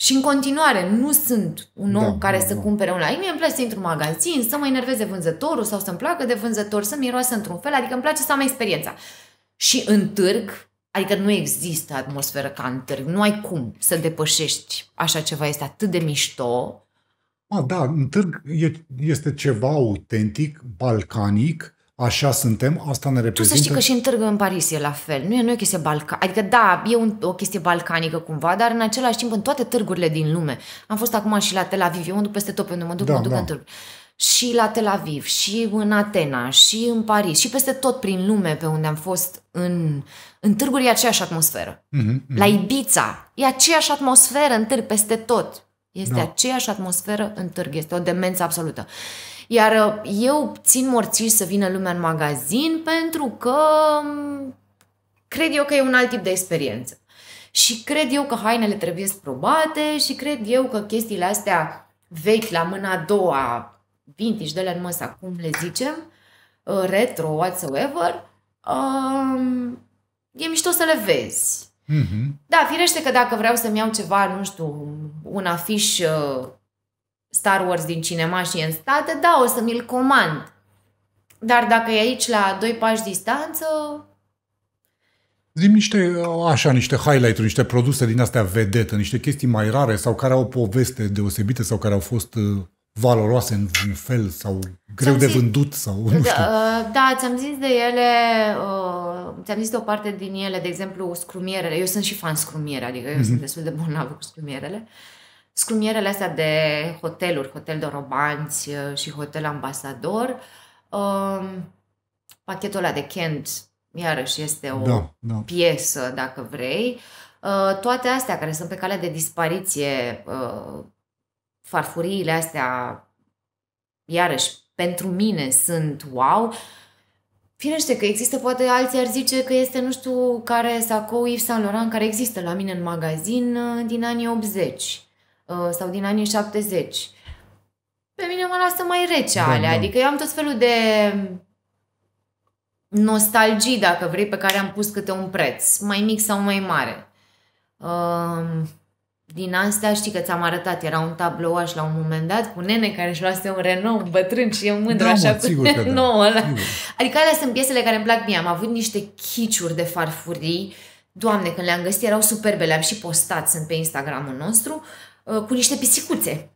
A: Și în continuare, nu sunt un om da, care da, să da. cumpere online. Mie îmi place să intru în magazin, să mă enerveze vânzătorul sau să-mi placă de vânzător, să miroase într-un fel, adică îmi place să am experiența. Și în târg, adică nu există atmosferă ca în târg, nu ai cum să depășești așa ceva, este atât de mișto.
B: A, da, în târg este ceva autentic, balcanic, așa suntem, asta ne reprezintă... Tu să știi că și
A: în târgă în Paris e la fel. Nu e, nu e o chestie balcanică. Adică da, e un, o chestie balcanică cumva, dar în același timp în toate târgurile din lume. Am fost acum și la Tel Aviv, eu mă duc peste tot pe unde mă duc, da, mă duc da. în târg. Și la Tel Aviv, și în Atena, și în Paris, și peste tot prin lume pe unde am fost în, în târguri e aceeași atmosferă. Mm-hmm, mm-hmm. La Ibiza e aceeași atmosferă în târg, peste tot. Este da. aceeași atmosferă în târg, este o demență absolută. Iar uh, eu țin morții să vină lumea în magazin pentru că um, cred eu că e un alt tip de experiență. Și cred eu că hainele trebuie probate și cred eu că chestiile astea vechi la mâna a doua, vintage de la în măsa, cum le zicem, uh, retro, whatsoever, um, e mișto să le vezi. Mm-hmm. Da, firește că dacă vreau să-mi iau ceva, nu știu, un afiș uh, Star Wars din cinema și în state, da, o să mi-l comand. Dar dacă e aici la doi pași distanță...
B: Zim niște, așa, niște highlight-uri, niște produse din astea vedete, niște chestii mai rare sau care au poveste deosebită sau care au fost uh, valoroase în un fel sau greu ți-am de zis, vândut sau (laughs) nu da, știu.
A: Da, da, ți-am zis de ele, uh, ți-am zis de o parte din ele, de exemplu, scrumierele. Eu sunt și fan scrumiere, adică eu mm-hmm. sunt destul de bolnavă cu scrumierele. Uh, scrumierele astea de hoteluri, hotel de romanți uh, și hotel ambasador, um, pachetul ăla de Kent, iarăși este o da, da. piesă, dacă vrei, uh, toate astea care sunt pe calea de dispariție, uh, farfuriile astea, iarăși, pentru mine sunt wow, Firește că există, poate alții ar zice că este, nu știu, care sacou Yves Saint Laurent care există la mine în magazin uh, din anii 80. Uh, sau din anii 70. Pe mine mă lasă mai rece da, alea, da. adică eu am tot felul de nostalgii, dacă vrei, pe care am pus câte un preț, mai mic sau mai mare. Um, din astea știi că ți-am arătat, era un tablouaș la un moment dat cu nene care își luase un Renault bătrân și e mândru da, așa mă, cu Renault da. (laughs) ăla. Da. Adică alea sunt piesele care îmi plac mie. Am avut niște chiciuri de farfurii. Doamne, când le-am găsit erau superbe, le-am și postat, sunt pe Instagramul nostru. Uh, Uh, cu niște pisicuțe.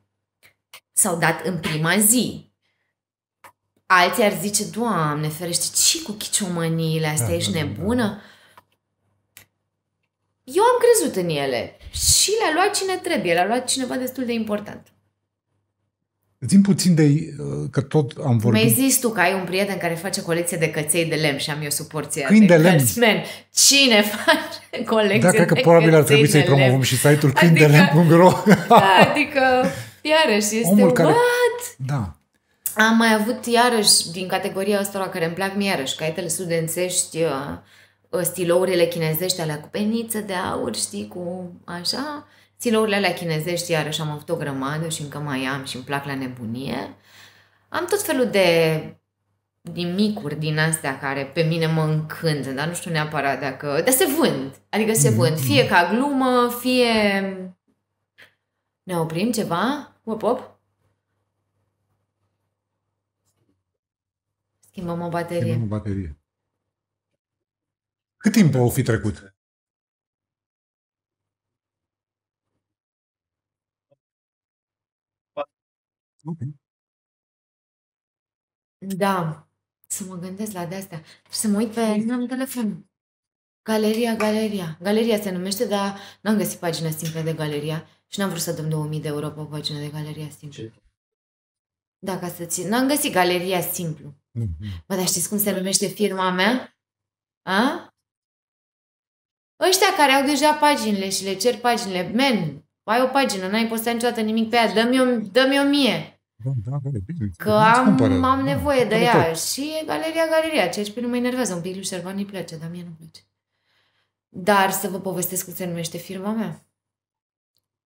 A: S-au dat în prima zi. Alții ar zice, Doamne ferește, ce cu chiciomăniile astea, da, ești da, da, da. nebună? Da. Eu am crezut în ele și le-a luat cine trebuie, le-a luat cineva destul de important.
B: Zim puțin de uh, că tot am vorbit. Mi-ai zis
A: tu că ai un prieten care face colecție de căței de lemn și am eu suporția Câini de, de lemn. Cățmen. Cine (laughs) face colecție da, cred că de probabil ar trebui să-i promovăm
B: lemn. și site-ul adică, de lemn.ro. da, (laughs)
A: adică, iarăși, este Omul care,
B: what? Da.
A: Am mai avut, iarăși, din categoria asta la care îmi plac mie, iarăși, caietele studențești, uh, uh, stilourile chinezești alea cu peniță de aur, știi, cu așa țilourile alea chinezești, iarăși am avut o grămadă și încă mai am și îmi plac la nebunie. Am tot felul de nimicuri din astea care pe mine mă încântă, dar nu știu neapărat dacă... Dar se vând, adică se mm-hmm. vând, fie ca glumă, fie... Ne oprim ceva? pop. op? Schimbăm o baterie. Schimbăm o
B: baterie. Cât timp au fi trecut?
A: Da, să mă gândesc la de-astea. Să mă uit pe... Nu am telefon. Galeria, galeria. Galeria se numește, dar n-am găsit pagina simplă de galeria și n-am vrut să dăm 2000 de euro pe o pagină de galeria simplă. Da, ca să țin. N-am găsit galeria simplu. Mm-hmm. Bă, dar știți cum se numește firma mea? A? Ăștia care au deja paginile și le cer paginile, men, ai o pagină, n-ai postat niciodată nimic pe ea, dă-mi o, dă-mi o mie.
B: Da, da, da, că am, am
A: nevoie da, de ea. Tot. Și e galeria, galeria. Ceea ce pe nu mă enervează un pic. Lui Șervan îi place, dar mie nu place. Dar să vă povestesc cum se numește firma mea.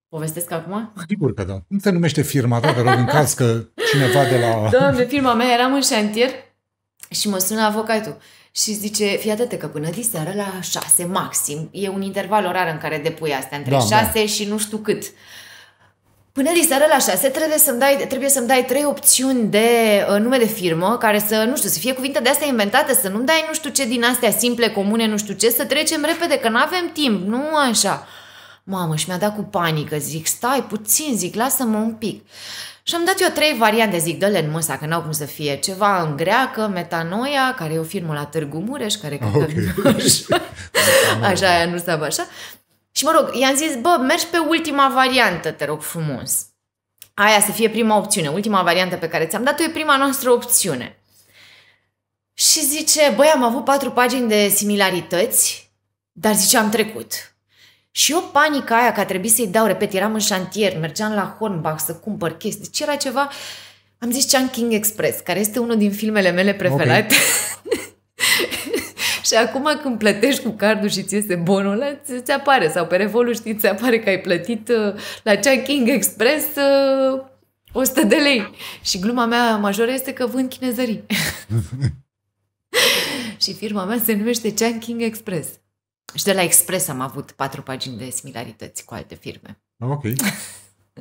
A: Povestesc acum?
B: Sigur că da. Cum se numește firma ta, dar în caz că cineva de la... Doamne,
A: firma mea, eram în șantier și mă sună avocatul și zice, fii atât că până diseară la șase maxim, e un interval orar în care depui astea, între da, șase da. și nu știu cât. Uh, Până diseară la 6 trebuie să-mi dai, trebuie să-mi dai trei opțiuni de uh, nume de firmă care să, nu știu, să fie cuvinte de astea inventate, să nu-mi dai nu știu ce din astea simple, comune, nu știu ce, să trecem repede, că nu avem timp, nu așa. Mamă, și mi-a dat cu panică, zic, stai puțin, zic, lasă-mă un pic. Și am dat eu trei variante, zic, dă-le în măsa, că n-au cum să fie ceva în greacă, metanoia, care e o firmă la Târgu Mureș, care cred okay. că... (laughs) așa, așa aia nu stava așa. Și mă rog, i-am zis, bă, mergi pe ultima variantă, te rog frumos. Aia să fie prima opțiune, ultima variantă pe care ți-am dat-o e prima noastră opțiune. Și zice, băi, am avut patru pagini de similarități, dar zice, am trecut. Și eu panica aia că a trebuit să-i dau, repet, eram în șantier, mergeam la Hornbach să cumpăr chestii, deci era ceva... Am zis Chunking Express, care este unul din filmele mele preferate. Okay. (laughs) Și acum când plătești cu cardul și ți iese bonul ăla, ți apare. Sau pe Revolut, știi, ți apare că ai plătit uh, la King Express 100 uh, de lei. Și gluma mea majoră este că vând chinezării. (laughs) și firma mea se numește King Express. Și de la Express am avut patru pagini de similarități cu alte firme.
B: Ok.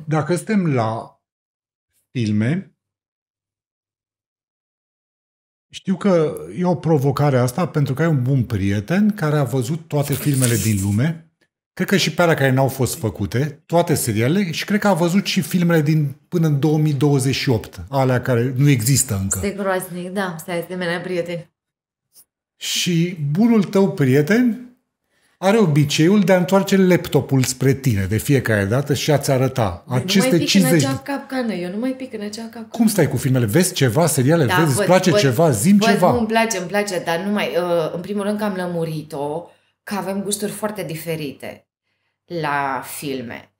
B: Dacă suntem la filme, știu că e o provocare asta pentru că ai un bun prieten care a văzut toate filmele din lume, cred că și pe alea care n-au fost făcute, toate serialele și cred că a văzut și filmele din până în 2028, alea care nu există încă.
A: Este groaznic, da, stai de mine prieten.
B: Și bunul tău prieten are obiceiul de a întoarce laptopul spre tine de fiecare dată și a-ți arăta de păi aceste nu mai pic 50... în acea
A: capcană, eu nu mai pic în acea capcană. Cum stai
B: cu filmele? Vezi ceva, seriale, da, vezi, îți place văd, ceva, zim văd, ceva. Nu, îmi
A: place, îmi place, dar nu mai... Uh, în primul rând că am lămurit-o, că avem gusturi foarte diferite la filme.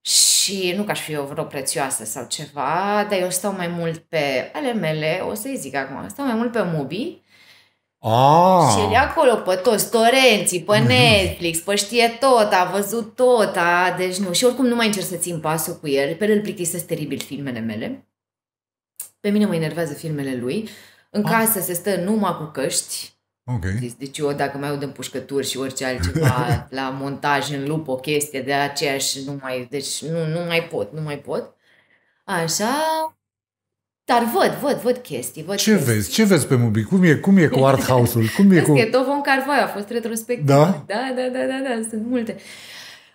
A: Și nu că aș fi eu vreo prețioasă sau ceva, dar eu stau mai mult pe ale mele, o să-i zic acum, stau mai mult pe Mubi
B: Ah. Și el e
A: acolo pe toți torenții, pe mhm. Netflix, pe știe tot, a văzut tot, a... deci nu. Și oricum nu mai încerc să țin pasul cu el, pe el îl plictisesc teribil filmele mele. Pe mine mă enervează filmele lui. În ah. casă se stă numai cu căști. Okay. Deci eu dacă mai aud în pușcături și orice altceva (laughs) la montaj în lup o chestie de aceeași, nu mai, deci nu, nu mai pot, nu mai pot. Așa, dar văd, văd, văd chestii. Văd ce chestii.
B: vezi? Ce vezi pe Mubi? Cum e, cum e cu Art House-ul? Cum e cu...
A: Tovon Carvoi a fost retrospectiv. Da? da? Da, da, da, da, sunt multe.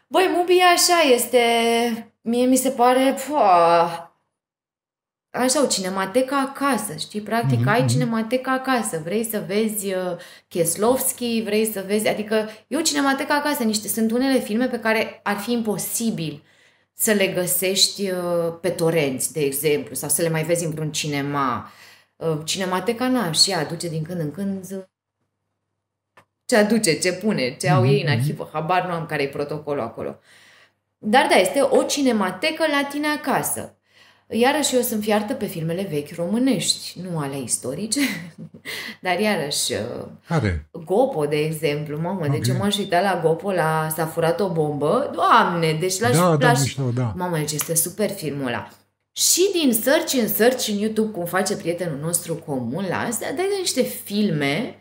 A: Băi, Mubi așa este... Mie mi se pare... Pua, așa, o cinemateca acasă, știi? Practic, mm-hmm. ai mhm. cinemateca acasă. Vrei să vezi uh, vrei să vezi... Adică, eu cinemateca acasă. Niște, sunt unele filme pe care ar fi imposibil să le găsești uh, pe torenți, de exemplu, sau să le mai vezi într-un cinema. Uh, Cinemateca, na, și ea aduce din când în când uh, ce aduce, ce pune, ce au ei în mhm, mhm. arhivă, habar nu am care e protocolul acolo. Dar da, este o cinematecă la tine acasă. Iarăși eu sunt fiartă pe filmele vechi românești, nu ale istorice, (laughs) dar iarăși... Uh, Care? Gopo, de exemplu, mamă, okay. de ce m-aș uita la Gopo, la S-a furat o bombă, doamne, deci la... Da, da, mișto, da. Mamă, deci este super filmul ăla. Și din search în search în YouTube, cum face prietenul nostru comun la astea, dai de niște filme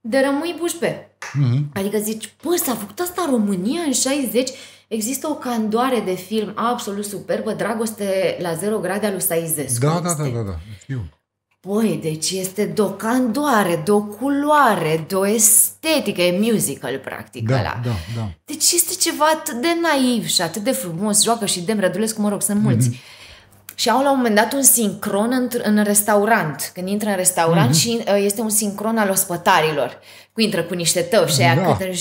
A: de rămâi bușpe. Mm-hmm. Adică zici, bă, s-a făcut asta în România în 60 Există o candoare de film absolut superbă, Dragoste la 0 grade al lui Saizescu. Da, da, da, da, da, știu. Păi, deci este de o candoare, de o culoare, de o estetică, e musical practic da, ăla. Da, da. Deci este ceva atât de naiv și atât de frumos, joacă și Dem Rădulescu, mă rog, sunt mulți. Mm-hmm. Și au la un moment dat un sincron în, în restaurant, când intră în restaurant mm-hmm. și uh, este un sincron al ospătarilor, cu intră cu niște tău și aia da. Către,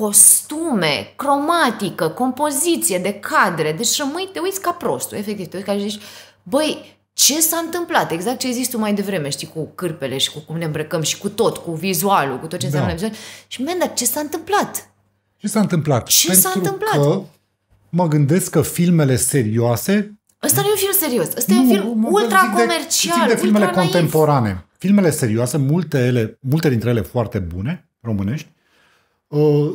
A: costume, cromatică, compoziție de cadre, deci rămâi, te uiți ca prostul, efectiv, te uiți ca și zici, băi, ce s-a întâmplat? Exact ce ai zis tu mai devreme, știi, cu cârpele și cu cum ne îmbrăcăm și cu tot, cu vizualul, cu tot ce da. vizual. Și, mi dar ce s-a
B: întâmplat? Ce s-a întâmplat? Ce Pentru s-a întâmplat? Că mă gândesc că filmele serioase...
A: Ăsta nu e un film serios, ăsta nu, e un film ultra comercial, de, de filmele
B: ultra contemporane. Filmele serioase, multe, ele, multe dintre ele foarte bune, românești,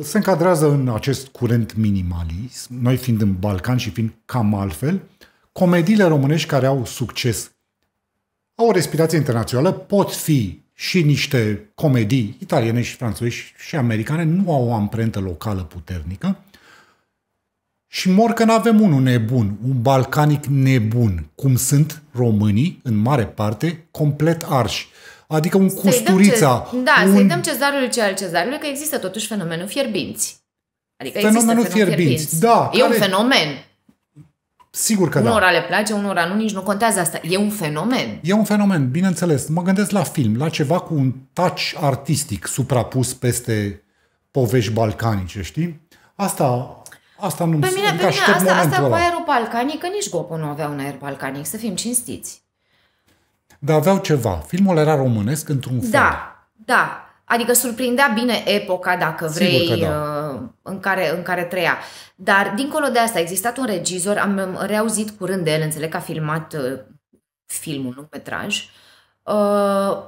B: se încadrează în acest curent minimalism, noi fiind în Balcan și fiind cam altfel, comediile românești care au succes, au o respirație internațională, pot fi și niște comedii italiene și franțuzești și americane, nu au o amprentă locală puternică și mor că nu avem unul nebun, un balcanic nebun, cum sunt românii, în mare parte, complet arși. Adică un custurița. da, un... să-i dăm da,
A: cezarului ce al cezarului, că există totuși fenomenul fierbinți. Adică fenomenul există fenomenul fierbinți. fierbinți. Da, e care... un fenomen.
B: Sigur că da. unora da. le
A: place, unora nu, nici nu contează asta. E un fenomen.
B: E un fenomen, bineînțeles. Mă gândesc la film, la ceva cu un touch artistic suprapus peste povești balcanice, știi? Asta, asta nu pe mine, pe mine asta, asta cu aerul
A: balcanic, că nici Gopo nu avea un aer balcanic, să fim cinstiți
B: dar aveau ceva. Filmul era românesc într-un fel. Da,
A: da. Adică surprindea bine epoca, dacă vrei, da. Uh, în, care, în care trăia. Dar, dincolo de asta, a existat un regizor, am reauzit curând de el, înțeleg că a filmat uh, filmul, nu metraj, uh,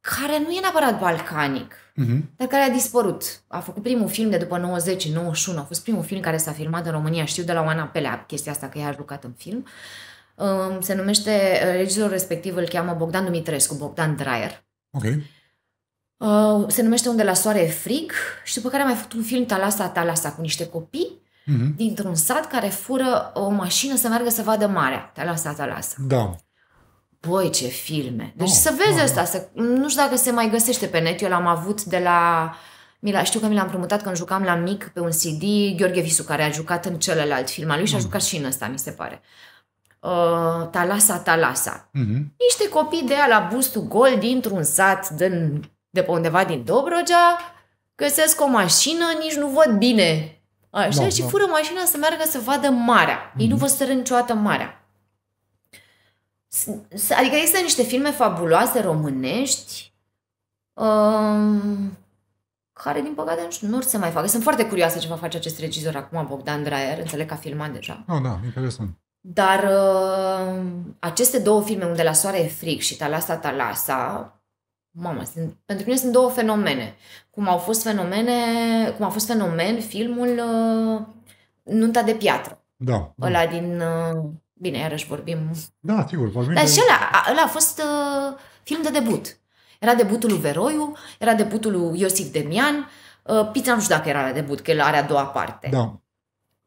A: care nu e neapărat balcanic, uh-huh. dar care a dispărut. A făcut primul film de după 90, 91, a fost primul film care s-a filmat în România, știu de la Oana Pelea chestia asta că ea a jucat în film. Uh, Um, se numește, uh, regizorul respectiv îl cheamă Bogdan Dumitrescu, Bogdan Draier. Okay. Uh, se numește Unde la soare e frig și după care am mai făcut un film Talasa Talasa cu niște copii mm-hmm. dintr-un sat care fură o mașină să meargă să vadă marea. Talasa Talasa. Da. Băi, ce filme! Deci oh, să vezi asta, să, nu știu dacă se mai găsește pe net, eu l-am avut de la... Mi la, știu că mi l-am promutat când jucam la mic pe un CD, Gheorghe Visu, care a jucat în celălalt film al lui și a mm. jucat și în ăsta, mi se pare. Uh, Talasa Talasa. Uh-huh. Niște copii de la bustul Gol dintr-un sat din, de pe undeva din Dobrogea găsesc o mașină, nici nu văd bine Așa, no, da, și no. Da. fură mașina să meargă să vadă marea. Ei mm-hmm. nu mhm. vă sără niciodată marea. Adică există niște filme fabuloase românești um, care, din păcate, nu știu, nu se mai facă. Sunt foarte curioasă ce va face acest regizor acum, Bogdan Draer. Înțeleg că a filmat deja. Oh, da, interesant. Dar uh, aceste două filme, unde la soare e fric și Talasa Talasa, mamă, sunt, pentru mine sunt două fenomene. Cum au fost fenomene, cum a fost fenomen filmul uh, Nunta de piatră.
B: Da. da.
A: din uh, Bine, iarăși vorbim.
B: Da, sigur, vorbim. Dar de... și
A: ăla, ăla a fost uh, film de debut. Era debutul lui Veroiu, era debutul lui Iosif Demian, uh, Pizza nu știu dacă era la debut, că el are a doua parte. Da.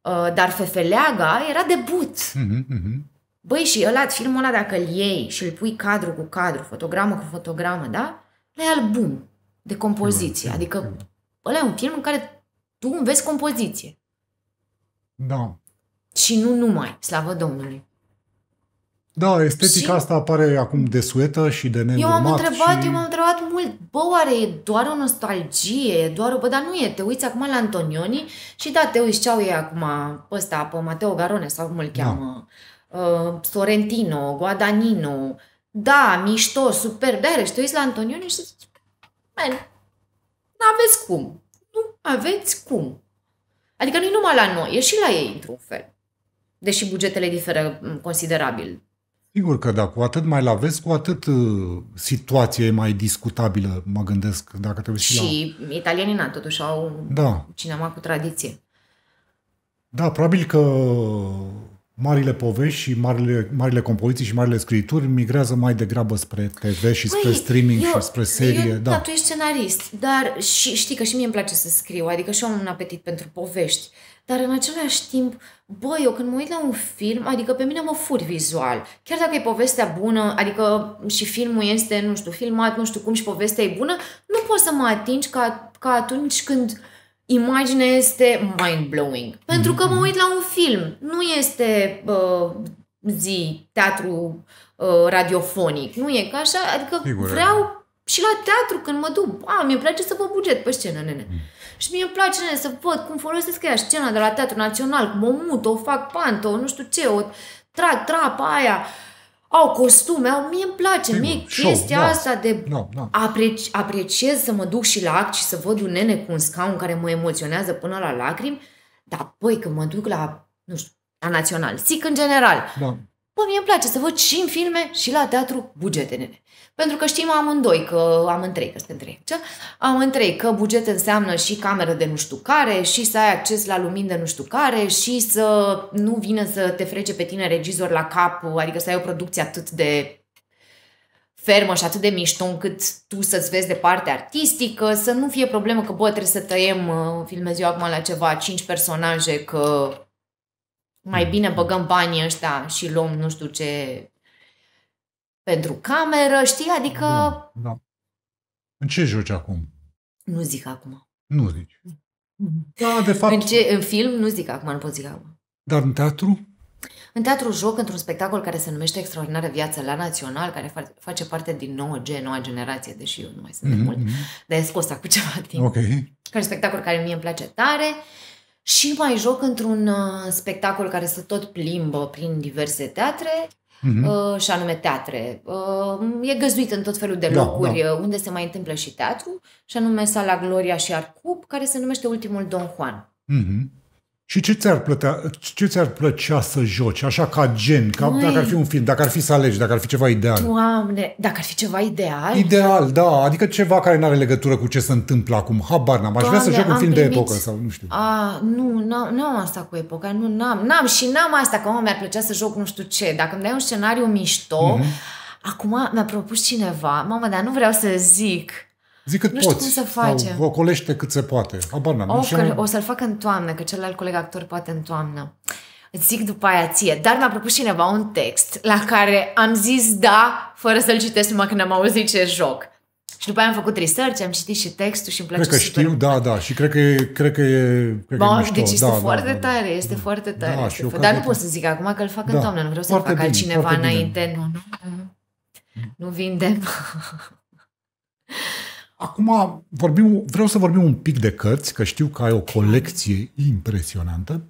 A: Uh, dar fefeleaga era debut.
B: Mm-hmm, mhm,
A: Băi, și ăla, filmul ăla, dacă îl iei și îl pui cadru cu cadru, fotogramă cu fotogramă, da? Ăla e album de compoziție. Mm-hmm. Adică ăla e un film în care tu înveți compoziție. Da. Și nu numai, slavă Domnului.
B: Da, estetica și... asta apare acum de suetă și de nenumat. Eu am întrebat, și... eu m-am
A: întrebat mult, bă, oare e doar o nostalgie, e doar o... Bă, dar nu e, te uiți acum la Antonioni și da, te uiți ce au ei acum pe ăsta, pe Mateo Garone sau cum îl da. cheamă, da. uh, Sorrentino, Guadagnino, da, mișto, superb, dar și te uiți la Antonioni și zici, man, nu aveți cum, nu aveți cum. Adică nu numai la noi, e și la ei într-un fel. Deși bugetele diferă mm, considerabil
B: Sigur că da, cu atât mai la vest, cu atât uh, situația e mai discutabilă, mă gândesc, dacă trebuie și, și
A: la... italienii, na, totuși au da. cinema cu tradiție.
B: Da, probabil că marile povești și marile, marile compoziții și marile scriituri migrează mai degrabă spre TV și Băi, spre păi, streaming eu, și spre serie. Eu, da. da, tu
A: ești scenarist, dar și, știi că și mie îmi place să scriu, adică și eu am un apetit pentru povești, dar în același timp Bă, eu când mă uit la un film, adică pe mine mă fur vizual. Chiar dacă e povestea bună, adică și filmul este, nu știu, filmat, nu știu cum și povestea e bună, nu poți să mă atingi ca, ca atunci când imaginea este mind-blowing. Pentru că mă uit la un film. Nu este uh, zi, teatru uh, radiofonic. Nu e ca așa. Adică Sigur. vreau și la teatru când mă duc, a, mi-e place să vă buget pe scenă, nene. Mm. Și mie îmi place, nene, să văd cum folosesc ea scena de la Teatru Național, cum o mut, o fac pantă, o nu știu ce, o trag trapa aia, au costume, au, mie îmi place, mie show, chestia no. Da. asta de no, no. Apreci, apreciez să mă duc și la act și să văd un nene cu un scaun care mă emoționează până la lacrimi, dar păi când mă duc la, nu știu, la național, zic în general, no. Da. păi mie îmi place să văd și în filme și la teatru bugete, nene. Pentru că știm amândoi că am trei că suntem trei, ce? Am trei că buget înseamnă și cameră de nu știu care, și să ai acces la lumini de nu știu care, și să nu vină să te frece pe tine regizor la cap, adică să ai o producție atât de fermă și atât de mișto încât tu să-ți vezi de partea artistică, să nu fie problemă că, bă, trebuie să tăiem, uh, filmez eu acum la ceva, cinci personaje, că mai bine băgăm banii ăștia și luăm nu știu ce pentru cameră, știi? Adică... Da,
B: da. În ce joci acum?
A: Nu zic acum. Nu zici. Da, (laughs) de fapt... În, ce, în film nu zic acum, nu pot zic acum.
B: Dar în teatru?
A: În teatru joc într-un spectacol care se numește Extraordinară Viață la Național, care face parte din 9G, noua generație, deși eu nu mai sunt mm-hmm. de mhm, mult, mhm. dar e scos cu (laughs) ceva timp. Ok. Care spectacol care mie îmi place tare și mai joc într-un uh, spectacol care se tot plimbă prin diverse teatre Mhm. uh și anume teatre. Uh, e găzduit în tot felul de locuri da, da. Uh, unde se mai întâmplă și teatru, și anume sala Gloria și Arcub, care se numește Ultimul Don Juan.
B: Mm-hmm. Și ce ți-ar, plătea, ce ți-ar plăcea să joci, așa ca gen, ca Măi, dacă ar fi un film, dacă ar fi să alegi, dacă ar fi ceva ideal?
A: Doamne, dacă ar fi ceva ideal?
B: Ideal, da, adică ceva care nu are legătură cu ce se întâmplă acum, habar n-am, aș Doamne, vrea să joc un film primit... de epocă sau nu știu.
A: A, nu, nu am asta cu epoca, nu, n-am, n-am și n-am asta, că mă, mi-ar plăcea să joc nu știu ce, dacă îmi dai un scenariu mișto,
B: mm-hmm.
A: acum mi-a propus cineva, mamă, dar nu vreau să zic,
B: Zic cât nu știu poți. cum să face. O colește cât se poate. Abar n-am. O, că, o
A: să-l fac în toamnă, că celălalt coleg actor poate în toamnă. Îți zic după aia ție, dar mi-a propus cineva un text la care am zis da, fără să-l citesc numai când am auzit ce joc. Și după aia am făcut research, am citit și textul și îmi place Cred că super
B: știu, da, da, și cred că e, cred că e, cred că e mișto. Deci este da, da, foarte da,
A: da, tare, este da, foarte tare. Da, este dar nu pot să zic acum că îl fac da, în toamnă, nu vreau să-l fac bine, altcineva înainte, bine. nu, nu. Nu vindem. (laughs)
B: Acum vorbim, vreau să vorbim un pic de cărți, că știu că ai o colecție impresionantă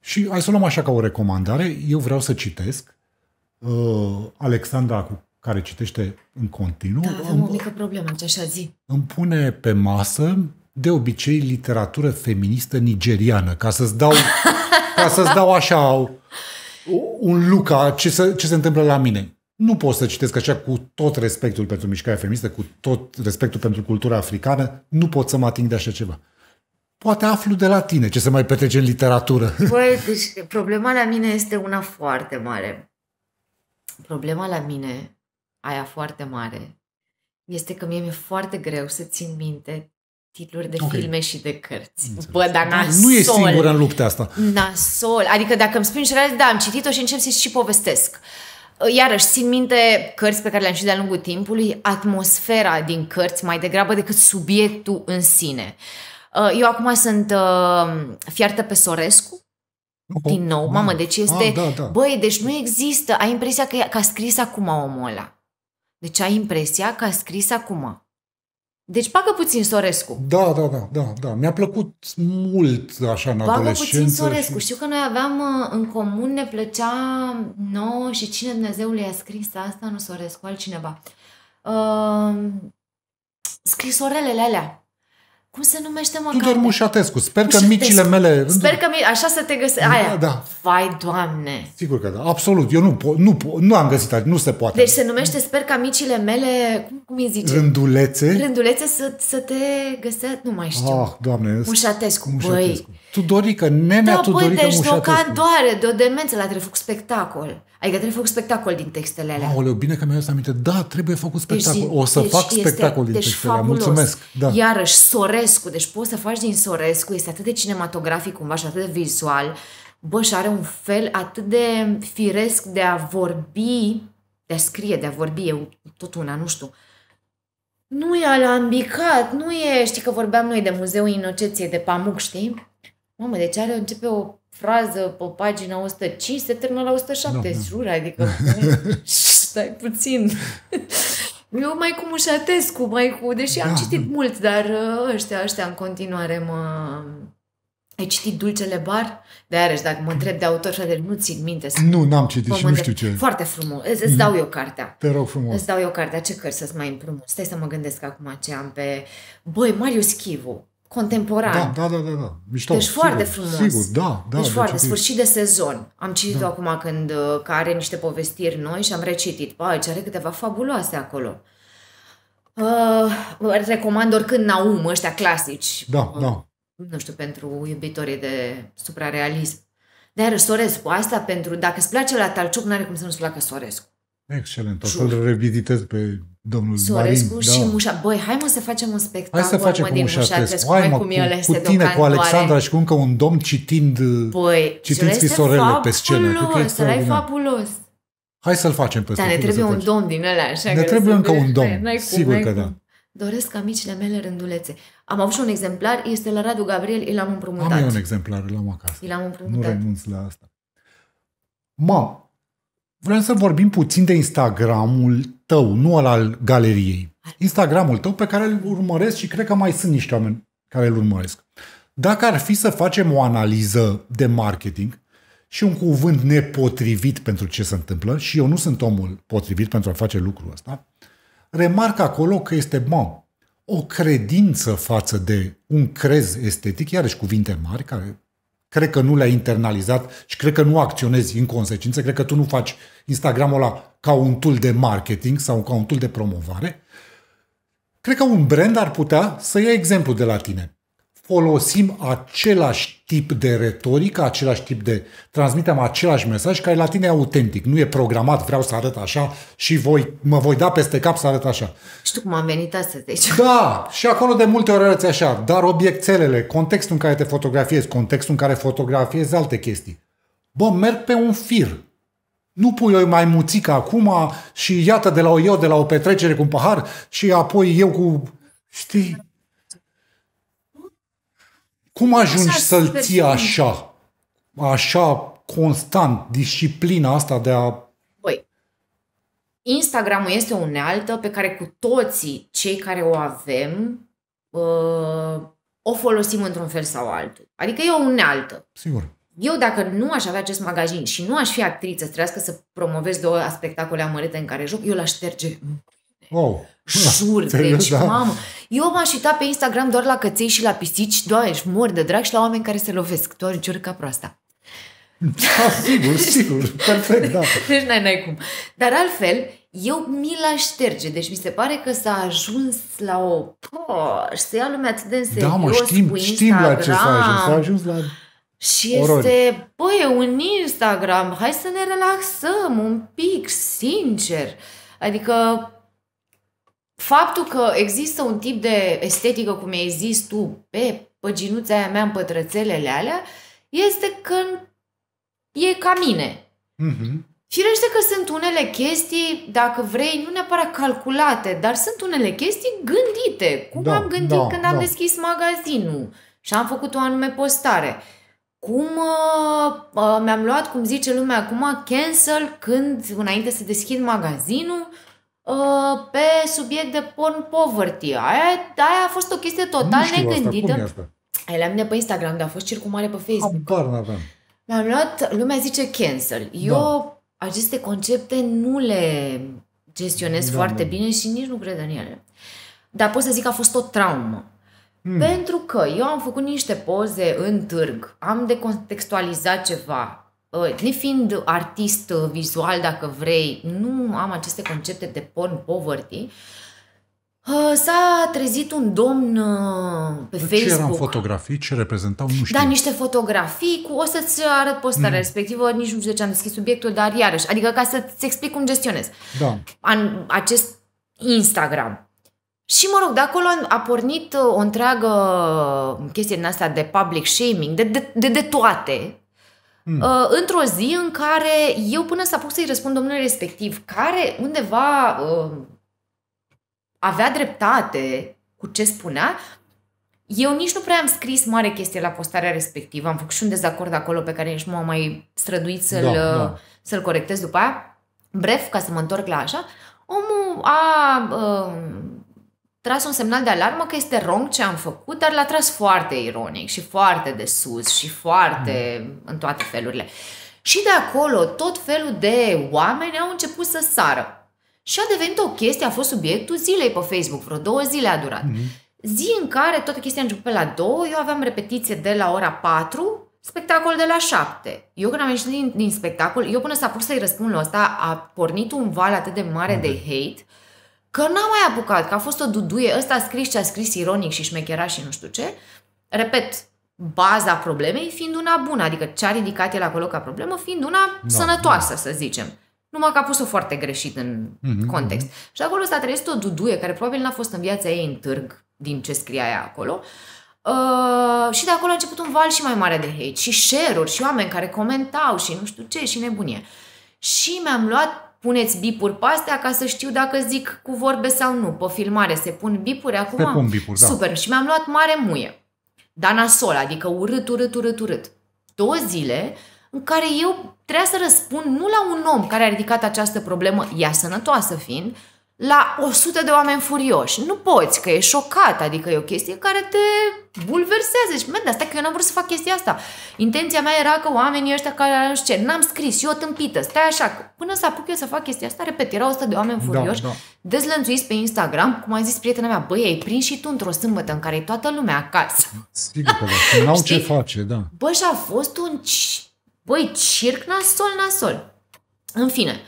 B: și hai să o luăm așa ca o recomandare. Eu vreau să citesc uh, Alexandra, cu care citește în continuu. Da, avem
A: îmi, o mică problemă, așa zi.
B: Îmi pune pe masă de obicei literatură feministă nigeriană, ca să-ți dau, (laughs) ca să-ți dau așa un lucru ce se, ce se întâmplă la mine nu pot să citesc așa cu tot respectul pentru mișcarea feministă, cu tot respectul pentru cultura africană, nu pot să mă ating de așa ceva. Poate aflu de la tine ce se mai petrece în literatură. (laughs)
A: Băi, deci problema la mine este una foarte mare. Problema la mine, aia foarte mare, este că mie mi-e foarte greu să țin minte titluri de okay. filme și de cărți. Înțeles. Bă, dar nasol. Nu e singură
B: în lupta asta.
A: Nasol. Adică dacă îmi spui și da, am citit-o și încep să și povestesc. Ă, iarăși, țin minte cărți pe care le-am și de-a lungul timpului, atmosfera din cărți mai degrabă decât subiectul în sine. Ă, eu acum sunt uh, fiartă pe Sorescu, Oh, din nou, mamă, ah. deci ah, este... Ah, da, da. Băi, deci nu există... Ai impresia că, că a scris acum omul ăla. Deci ai impresia că a scris acum. Deci pacă puțin Sorescu.
B: Da, da, da, da, da. Mi-a plăcut mult așa în pacă adolescență. puțin Sorescu. Și...
A: Știu că noi aveam uh, în comun, ne plăcea nouă și cine Dumnezeu i-a scris asta, nu Sorescu, altcineva. Uh, scrisorelele alea cum se numește, mă? Tudor
B: Mușatescu. Sper Mușatescu. că micile mele... Sper că
A: mi... așa să te găsești. Da, Aia. Da, da. Vai, Doamne!
B: Sigur că da. Absolut. Eu nu, po- nu, po- nu am găsit Nu se poate. Deci
A: se numește Sper că micile mele... Cum îi zice?
B: Rândulețe.
A: Rândulețe să, să te găsești. Nu mai știu. Ah,
B: Doamne! Mușatescu. Mușatescu. Băi. Tudorică, nenea da, Tudorică băi, deci Mușatescu. Da, băi, deci
A: doare de o demență. L-a trebuit spectacol. Adică trebuie făcut spectacol din textele alea. Aoleu,
B: bine că mi-ai adus aminte. Da, trebuie făcut deci spectacol. Deci, o să deci fac este, spectacol din deci textele alea. Mulțumesc. Da. Iarăși,
A: Sorescu. Deci poți să faci din Sorescu. Este atât de cinematografic cumva și atât de vizual. Bă, și are un fel atât de firesc de a vorbi, de a scrie, de a vorbi. Eu tot una, nu știu. Nu e alambicat, nu e... Știi că vorbeam noi de Muzeul Inoceției de Pamuc, știi? Mamă, deci are, începe o frază pe pagina 105 se termină la 170, jur, adică (laughs) stai puțin. Eu mai cu Mușatescu, mai cu... Deși da, am citit mult, dar uh, ăștia, ăștia în continuare mă... Ai citit Dulcele Bar? De iarăși, deci, dacă mă întreb de autor, de nu țin minte. Să nu, n-am citit și nu știu ce. Foarte frumos. Îți, îți dau eu cartea. Te rog frumos. Îți dau eu cartea. Ce cărți să-ți mai împrumut? Stai să mă gândesc acum ce am pe... Băi, Marius Chivu contemporan. Da, da, da, da. da.
B: Mișto, deci sigur, foarte frumos. Sigur, da, da. Deci, deci foarte, deci, sfârșit
A: de sezon. Am citit da. acum când uh, că are niște povestiri noi și am recitit. Bă, ce are câteva fabuloase acolo. Uh, recomand oricând Naum, ăștia clasici.
B: Da, uh, da.
A: Nu știu, pentru iubitorii de suprarealism. Dar Sorescu, asta pentru, dacă îți place la Talciuc, nu are cum să nu-ți placă Sorescu.
B: Excelent, o să-l pe domnul Sorescu Marin, da. și da.
A: Mușa. Băi, hai mă să facem un spectacol hai să facem cu Mușa Crescu. Hai mă, cu, cu, cu tine, cu Alexandra
B: și cu încă un domn citind, uh, Băi, citind scrisorele fabulos, pe scenă. ce este
A: fabulos.
B: Hai să-l facem pe Dar ne trebuie un domn
A: din ăla, așa. Ne trebuie încă un domn, sigur că da. Doresc amicile mele rândulețe. Am avut și un exemplar, este la Radu Gabriel, îl am împrumutat. Am eu un exemplar, îl am acasă. Îl am împrumutat. Nu
B: renunț la asta. Mă, Vreau să vorbim puțin de Instagramul tău, nu al al galeriei. Instagramul tău pe care îl urmăresc și cred că mai sunt niște oameni care îl urmăresc. Dacă ar fi să facem o analiză de marketing și un cuvânt nepotrivit pentru ce se întâmplă, și eu nu sunt omul potrivit pentru a face lucrul ăsta, remarc acolo că este, mă, o credință față de un crez estetic, iarăși cuvinte mari, care cred că nu le-ai internalizat și cred că nu acționezi în consecință, cred că tu nu faci Instagram-ul ăla ca un tool de marketing sau ca un tool de promovare, cred că un brand ar putea să ia exemplu de la tine folosim același tip de retorică, același tip de... transmitem același mesaj care la tine e autentic, nu e programat, vreau să arăt așa și voi, mă voi da peste cap să arăt așa.
A: Știu cum am venit astăzi aici. Deci. Da,
B: și acolo de multe ori arăți așa, dar obiectelele, contextul în care te fotografiezi, contextul în care fotografiezi alte chestii. Bă, merg pe un fir. Nu pui o muțică acum și iată de la o eu, de la o petrecere cu un pahar și apoi eu cu... Știi? Cum ajungi așa să-l ții așa? Așa, constant, disciplina asta de a...
A: Băi, Instagramul este o unealtă pe care cu toții cei care o avem uh, o folosim într-un fel sau altul. Adică e o unealtă. Sigur. Eu dacă nu aș avea acest magazin și nu aș fi actriță, să trească să promovez două spectacole amărâte în care joc, eu l-aș șterge.
B: Wow. Jur, da, (laughs) deci, da. mamă.
A: Eu m-aș uita pe Instagram doar la căței și la pisici, doar ești mor de drag și la oameni care se lovesc. doar ajungi ca proasta.
B: Da, sigur, sigur,
A: perfect, da. (laughs) Deci n-ai, n-ai cum. Dar altfel, eu mi l șterge. Deci mi se pare că s-a ajuns la o... Pă, se ia lumea atât de în serios da, mă, știm, cu Instagram. știm la ce s-a ajuns. S-a ajuns la și Orori. este, băi, un Instagram, hai să ne relaxăm un pic, sincer. Adică faptul că există un tip de estetică, cum ai zis tu, pe păginuța aia mea în pătrățelele alea, este că e ca mine. Mm-hmm. Firește că sunt unele chestii, dacă vrei, nu neapărat calculate, dar sunt unele chestii gândite. Cum da, am gândit da, când da. am deschis magazinul și am făcut o anume postare. Cum uh, uh, mi-am luat, cum zice lumea acum, cancel când, înainte să deschid magazinul, Uh, pe subiect de porn poverty. Aia, aia a fost o chestie total nu știu negândită. Ai la mine pe Instagram, dar a fost circumare pe Facebook. Am n-aveam. Mi-am luat, lumea zice cancel. Eu da. aceste concepte nu le gestionez da, foarte da. bine și nici nu cred în ele. Dar pot să zic că a fost o traumă. Hmm. Pentru că eu am făcut niște poze în târg, am decontextualizat ceva, nefiind ă, artist ă, vizual, dacă vrei, nu am aceste concepte de porn poverty, ă, S-a trezit un domn pe ce Facebook. Ce erau
B: fotografii? Ce reprezentau? Nu da, știu. Da, niște
A: fotografii. Cu, o să-ți arăt postarea mm. respectivă. Nici nu știu de ce am deschis subiectul, dar iarăși. Adică ca să-ți explic cum gestionez. Da. An, acest Instagram. Și mă rog, de acolo a pornit o întreagă chestie din asta de public shaming, de, de, de, de toate Hmm. Uh, într-o zi în care eu până să apuc să-i răspund domnului respectiv, care undeva uh, avea dreptate cu ce spunea, eu nici nu prea am scris mare chestie la postarea respectivă, am făcut și un dezacord acolo pe care nici nu m-am mai străduit să-l, da, da. Uh, să-l corectez după aia. Bref, ca să mă întorc la așa, omul a uh, tras un semnal de alarmă că este wrong ce am făcut, dar l-a tras foarte ironic și foarte de sus și foarte mm. în toate felurile. Și de acolo tot felul de oameni au început să sară. Și a devenit o chestie, a fost subiectul zilei pe Facebook, vreo două zile a durat. Mm. Zi în care toată chestia a început pe la două, eu aveam repetiție de la ora 4 spectacol de la 7. Eu când am ieșit din, din spectacol, eu până s-a pus să-i răspund la asta, a pornit un val atât de mare mm-hmm. de hate că n-a mai apucat, că a fost o duduie, ăsta a scris ce a scris ironic și șmechera și nu știu ce. Repet, baza problemei fiind una bună, adică ce a ridicat el acolo ca problemă fiind una da, da. sănătoasă, da. să zicem. Numai că a pus-o foarte greșit în mm-hmm, context. Mm-hmm. Și acolo s-a trăit o duduie care probabil n-a fost în viața ei în târg din ce scria ea acolo. Uh, și de acolo a început un val și mai mare de hate și share-uri și oameni care comentau și nu știu ce și nebunie. Și mi-am luat puneți bipuri pe astea ca să știu dacă zic cu vorbe sau nu. Pe filmare se pun bipuri acum? Se pun bipuri, da. Super. Și mi-am luat mare muie. Dana sol, adică urât, urât, urât, urât. Două zile în care eu trebuia să răspund nu la un om care a ridicat această problemă, ea sănătoasă fiind, la 100 de oameni furioși. Nu poți, că e șocat, adică e o chestie care te bulversează. Și, de asta că eu n-am vrut să fac chestia asta. Intenția mea era că oamenii ăștia care nu știu ce, n-am scris, eu tâmpită, stai așa. Până să apuc eu să fac chestia asta, repet, erau 100 de oameni da, furioși, da, da. dezlănțuiți pe Instagram, cum a zis prietena mea, băi, ai prins și tu într-o sâmbătă în care e toată lumea acasă.
B: Sigur că da, n-au ce face, da.
A: Bă, și a fost un... Băi, circ nasol, nasol. În fine, uh,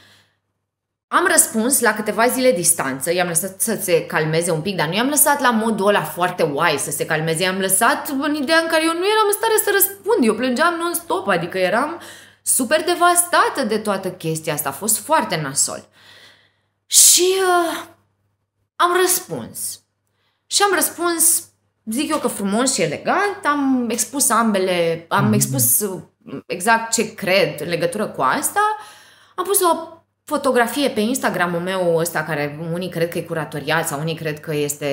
A: am răspuns la câteva zile distanță, i-am lăsat să se calmeze un pic, dar nu i-am lăsat la modul ăla foarte wise să se calmeze, i-am lăsat în ideea în care eu nu eram în stare să răspund, eu plângeam non-stop, adică eram super devastată de toată chestia asta, a fost foarte nasol. Și uh, am răspuns. Și am răspuns, zic eu că frumos și elegant, am expus ambele, am mhm. expus uh, exact ce cred în legătură cu asta, am pus o fotografie pe Instagram-ul meu ăsta, care unii cred că e curatorial sau unii cred că este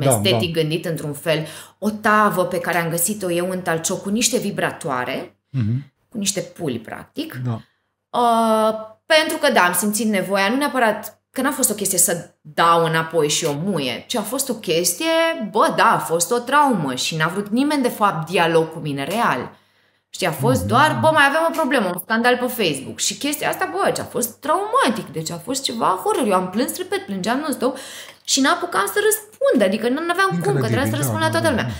A: estetic da, da. gândit într-un fel, o tavă pe care am găsit-o eu în talcio cu niște vibratoare, mm-hmm. cu niște puli, practic. Da. Uh, pentru că, da, am simțit nevoia, nu neapărat că n-a fost o chestie să dau înapoi și o muie, ci a fost o chestie, bă, da, a fost o traumă și n-a vrut nimeni, de fapt, dialog cu mine real. Știi, a fost mhm. doar, bă, mai avem o problemă, un scandal pe Facebook. Și chestia asta, bă, ce deci a fost traumatic, deci a fost ceva horror. Eu am plâns, repet, plângeam nu stau și n-apucam să răspund, adică nu aveam cum, că trebuia să da, răspund la da, toată da. lumea.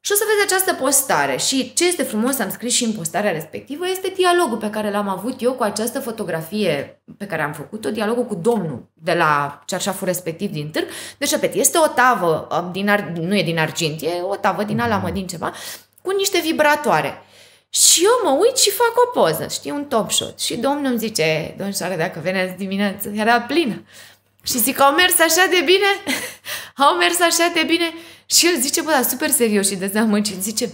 A: Și o să vezi această postare și ce este frumos, am scris și în postarea respectivă, este dialogul pe care l-am avut eu cu această fotografie pe care am făcut-o, dialogul cu domnul de la cearșaful respectiv din târg. Deci, repet, este o tavă, din ar, nu e din argint, e o tavă din mhm. alamă, din ceva, cu niște vibratoare. Și eu mă uit și fac o poză, știi, un top shot. Și domnul îmi zice, domnișoară, dacă venea dimineață, era plină. Și zic, au mers așa de bine? (laughs) au mers așa de bine? Și el zice, bă, da, super serios și dezamăgit, zice,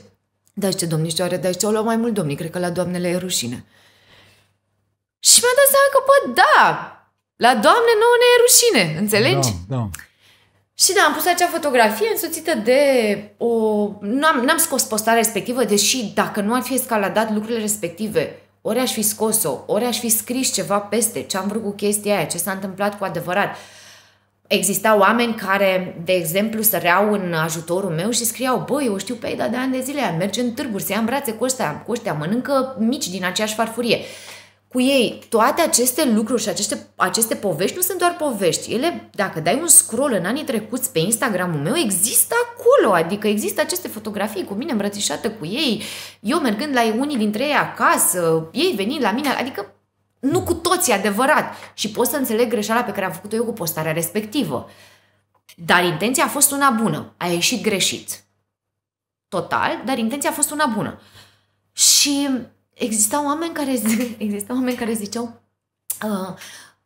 A: da, ce domnișoare, da, ce au luat mai mult domnii, cred că la doamnele e rușine. Și mi-a dat seama că, bă, da, la doamne nouă ne e rușine, înțelegi? Da, da. Și da, am pus acea fotografie însoțită de o... N-am, n-am scos postarea respectivă, deși dacă nu ar fi escaladat lucrurile respective, ori aș fi scos-o, ori aș fi scris ceva peste ce am vrut cu chestia aia, ce s-a întâmplat cu adevărat. Existau oameni care, de exemplu, săreau în ajutorul meu și scriau, băi, eu știu pe ei, dar de ani de zile, merge în târguri, se ia în brațe cu ăștia, cu ăștia, mănâncă mici din aceeași farfurie cu ei, toate aceste lucruri și aceste, aceste povești nu sunt doar povești. Ele, dacă dai un scroll în anii trecuți pe Instagramul meu, există acolo, adică există aceste fotografii cu mine îmbrățișată cu ei, eu mergând la unii dintre ei acasă, ei venind la mine, adică nu cu toții adevărat și pot să înțeleg greșeala pe care am făcut-o eu cu postarea respectivă. Dar intenția a fost una bună, a ieșit greșit. Total, dar intenția a fost una bună. Și existau oameni care, (laughs) existau oameni care ziceau uh,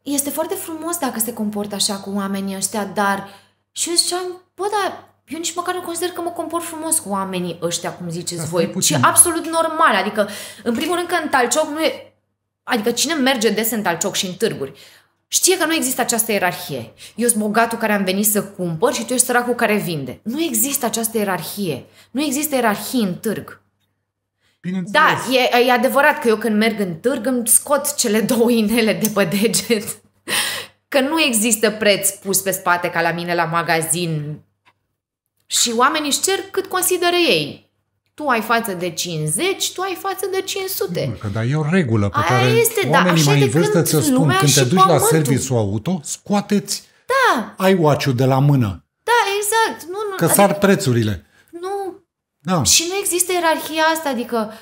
A: este foarte frumos dacă se comportă așa cu oamenii ăștia, dar și eu ziceam, bă, dar eu nici măcar nu consider că mă comport frumos cu oamenii ăștia, cum ziceți Asta voi, Și absolut normal. Adică, în primul rând că în Talcioc nu e... Adică cine merge des în Talcioc și în târguri? Știe că nu există această ierarhie. Eu sunt bogatul care am venit să cumpăr și tu ești săracul care vinde. Nu există această ierarhie. Nu există ierarhie în târg. Bineînțeles. Da, e, e adevărat că eu când merg în târg îmi scot cele două inele de pe deget. (laughs) Că nu există preț pus pe spate ca la mine la magazin. Și oamenii își cer cât consideră ei. Tu ai față de 50, tu ai față de 500.
B: Că, dar e o regulă pe Aia care este, da, oamenii da, așa mai în vârstă ți-o spun. Când te duci pământul. la serviciu auto, scoateți da. ai watch de la mână.
A: Da, exact. Nu, nu, că adică... sar
B: prețurile. Da. Și
A: nu există ierarhia asta, adică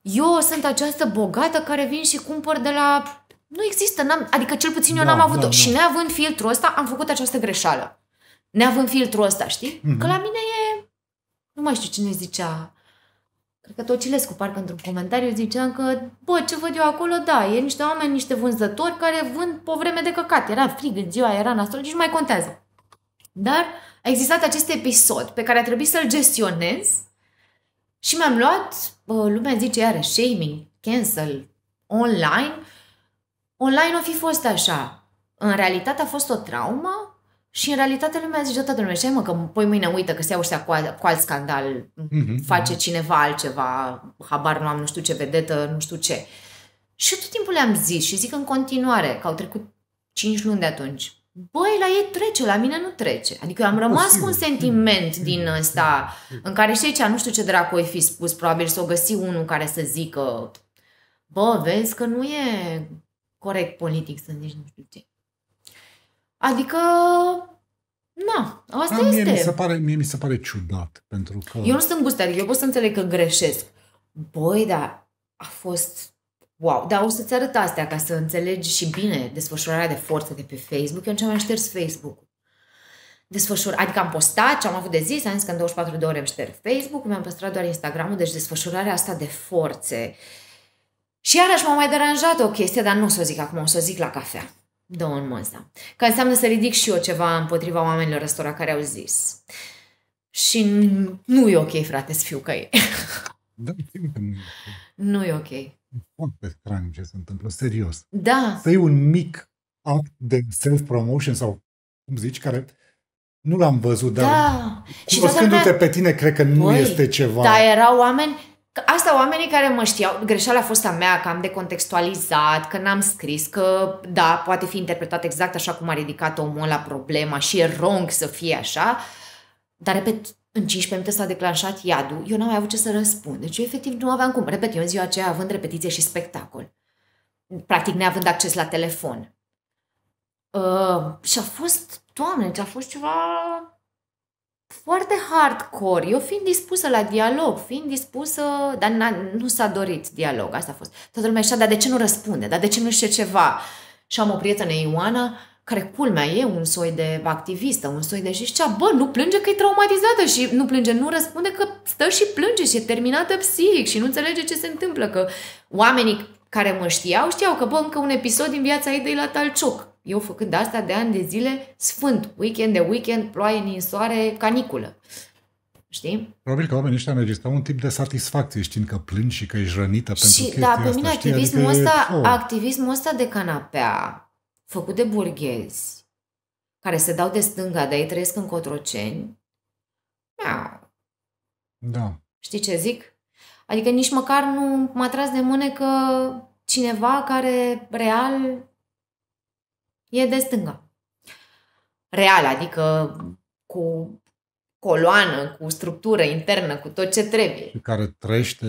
A: eu sunt această bogată care vin și cumpăr de la... Nu există, n-am, adică cel puțin eu da, n-am avut-o. Da, da. Și neavând filtrul ăsta, am făcut această greșeală. Neavând filtrul ăsta, știi? Mm-hmm. Că la mine e... Nu mai știu cine zicea... Cred că Tocilescu, parcă într-un comentariu, ziceam că, bă, ce văd eu acolo, da, e niște oameni, niște vânzători care vând pe vreme de căcat. Era frig în ziua, era nasol, nici nu mai contează. Dar a existat acest episod pe care a trebuit să-l gestionez și mi-am luat, lumea zice iară, shaming, cancel, online. Online o fi fost așa. În realitate a fost o traumă și în realitate lumea zice, toată lumea, mă, că poi mâine uită că se iau ăștia cu, al, cu alt scandal, mm-hmm. face cineva altceva, habar nu am, nu știu ce vedetă, nu știu ce. Și tot timpul le-am zis și zic în continuare că au trecut 5 luni de atunci băi, la ei trece, la mine nu trece. Adică eu am rămas cu un sentiment din ăsta în care știi ce, nu știu ce dracu ai fi spus, probabil să o găsi unul care să zică, bă, vezi că nu e corect politic să zici nu știu ce. Adică, na,
B: asta da, este. Mie mi, se pare, mie mi se pare ciudat, pentru că... Eu nu sunt
A: gustar, adică eu pot să înțeleg că greșesc. Băi, dar a fost Wow, dar o să-ți arăt astea ca să înțelegi și bine desfășurarea de forță de pe Facebook. Eu în ce mai șters facebook Desfășur, adică am postat ce am avut de zis, am zis că în 24 de ore am șterg Facebook, mi-am păstrat doar Instagram-ul, deci desfășurarea asta de forțe. Și iarăși m-a mai deranjat o chestie, dar nu o să o zic acum, o să o zic la cafea. Două în mânza. Că înseamnă să ridic și eu ceva împotriva oamenilor răstora care au zis. Și nu e ok, frate, să fiu că e. nu e ok
B: fund pe craniu ce se întâmplă, serios. Da. Să un mic act de self-promotion sau cum zici, care nu l-am văzut, dar da.
A: cunoscându-te da, pe
B: tine, cred că nu Băi, este ceva. Da,
A: erau oameni, asta oamenii care mă știau, greșeala a fost a mea, că am decontextualizat, că n-am scris, că da, poate fi interpretat exact așa cum a ridicat omul la problema și e wrong să fie așa, dar repet, în 15 minute s-a declanșat iadul, eu n-am mai avut ce să răspund. Deci eu efectiv nu aveam cum. Repet, eu în ziua aceea având repetiție și spectacol. Practic neavând acces la telefon. Uh, și a fost, doamne, deci a fost ceva foarte hardcore. Eu fiind dispusă la dialog, fiind dispusă, dar nu s-a dorit dialog, asta a fost. Toată lumea așa, dar de ce nu răspunde? Dar de ce nu știe ceva? Și am o prietenă, Ioana, uh, care culmea e un soi de activistă, un soi de și zicea, bă, nu plânge că e traumatizată și nu plânge, nu răspunde că stă și plânge și e terminată psihic și nu înțelege ce se întâmplă, că oamenii care mă știau, știau că, bă, încă un episod din viața ei de la Talcioc. Eu făcând asta de ani de zile, sfânt, weekend de weekend, ploaie, soare, caniculă. Știi?
B: Probabil că oamenii ăștia înregistrau un tip de satisfacție știind că plângi și că ești rănită pentru și, da, chestia da, pe mine asta, activismul, știi? adică ăsta, e...
A: activismul ăsta de canapea făcut de burghezi, care se dau de stânga, de ei trăiesc în Cotroceni, da. da. Știi ce zic? Adică nici măcar nu m-a tras de mânecă cineva care real e de stânga. Real, adică cu coloană, cu structură internă, cu tot ce trebuie.
B: Și care trăiește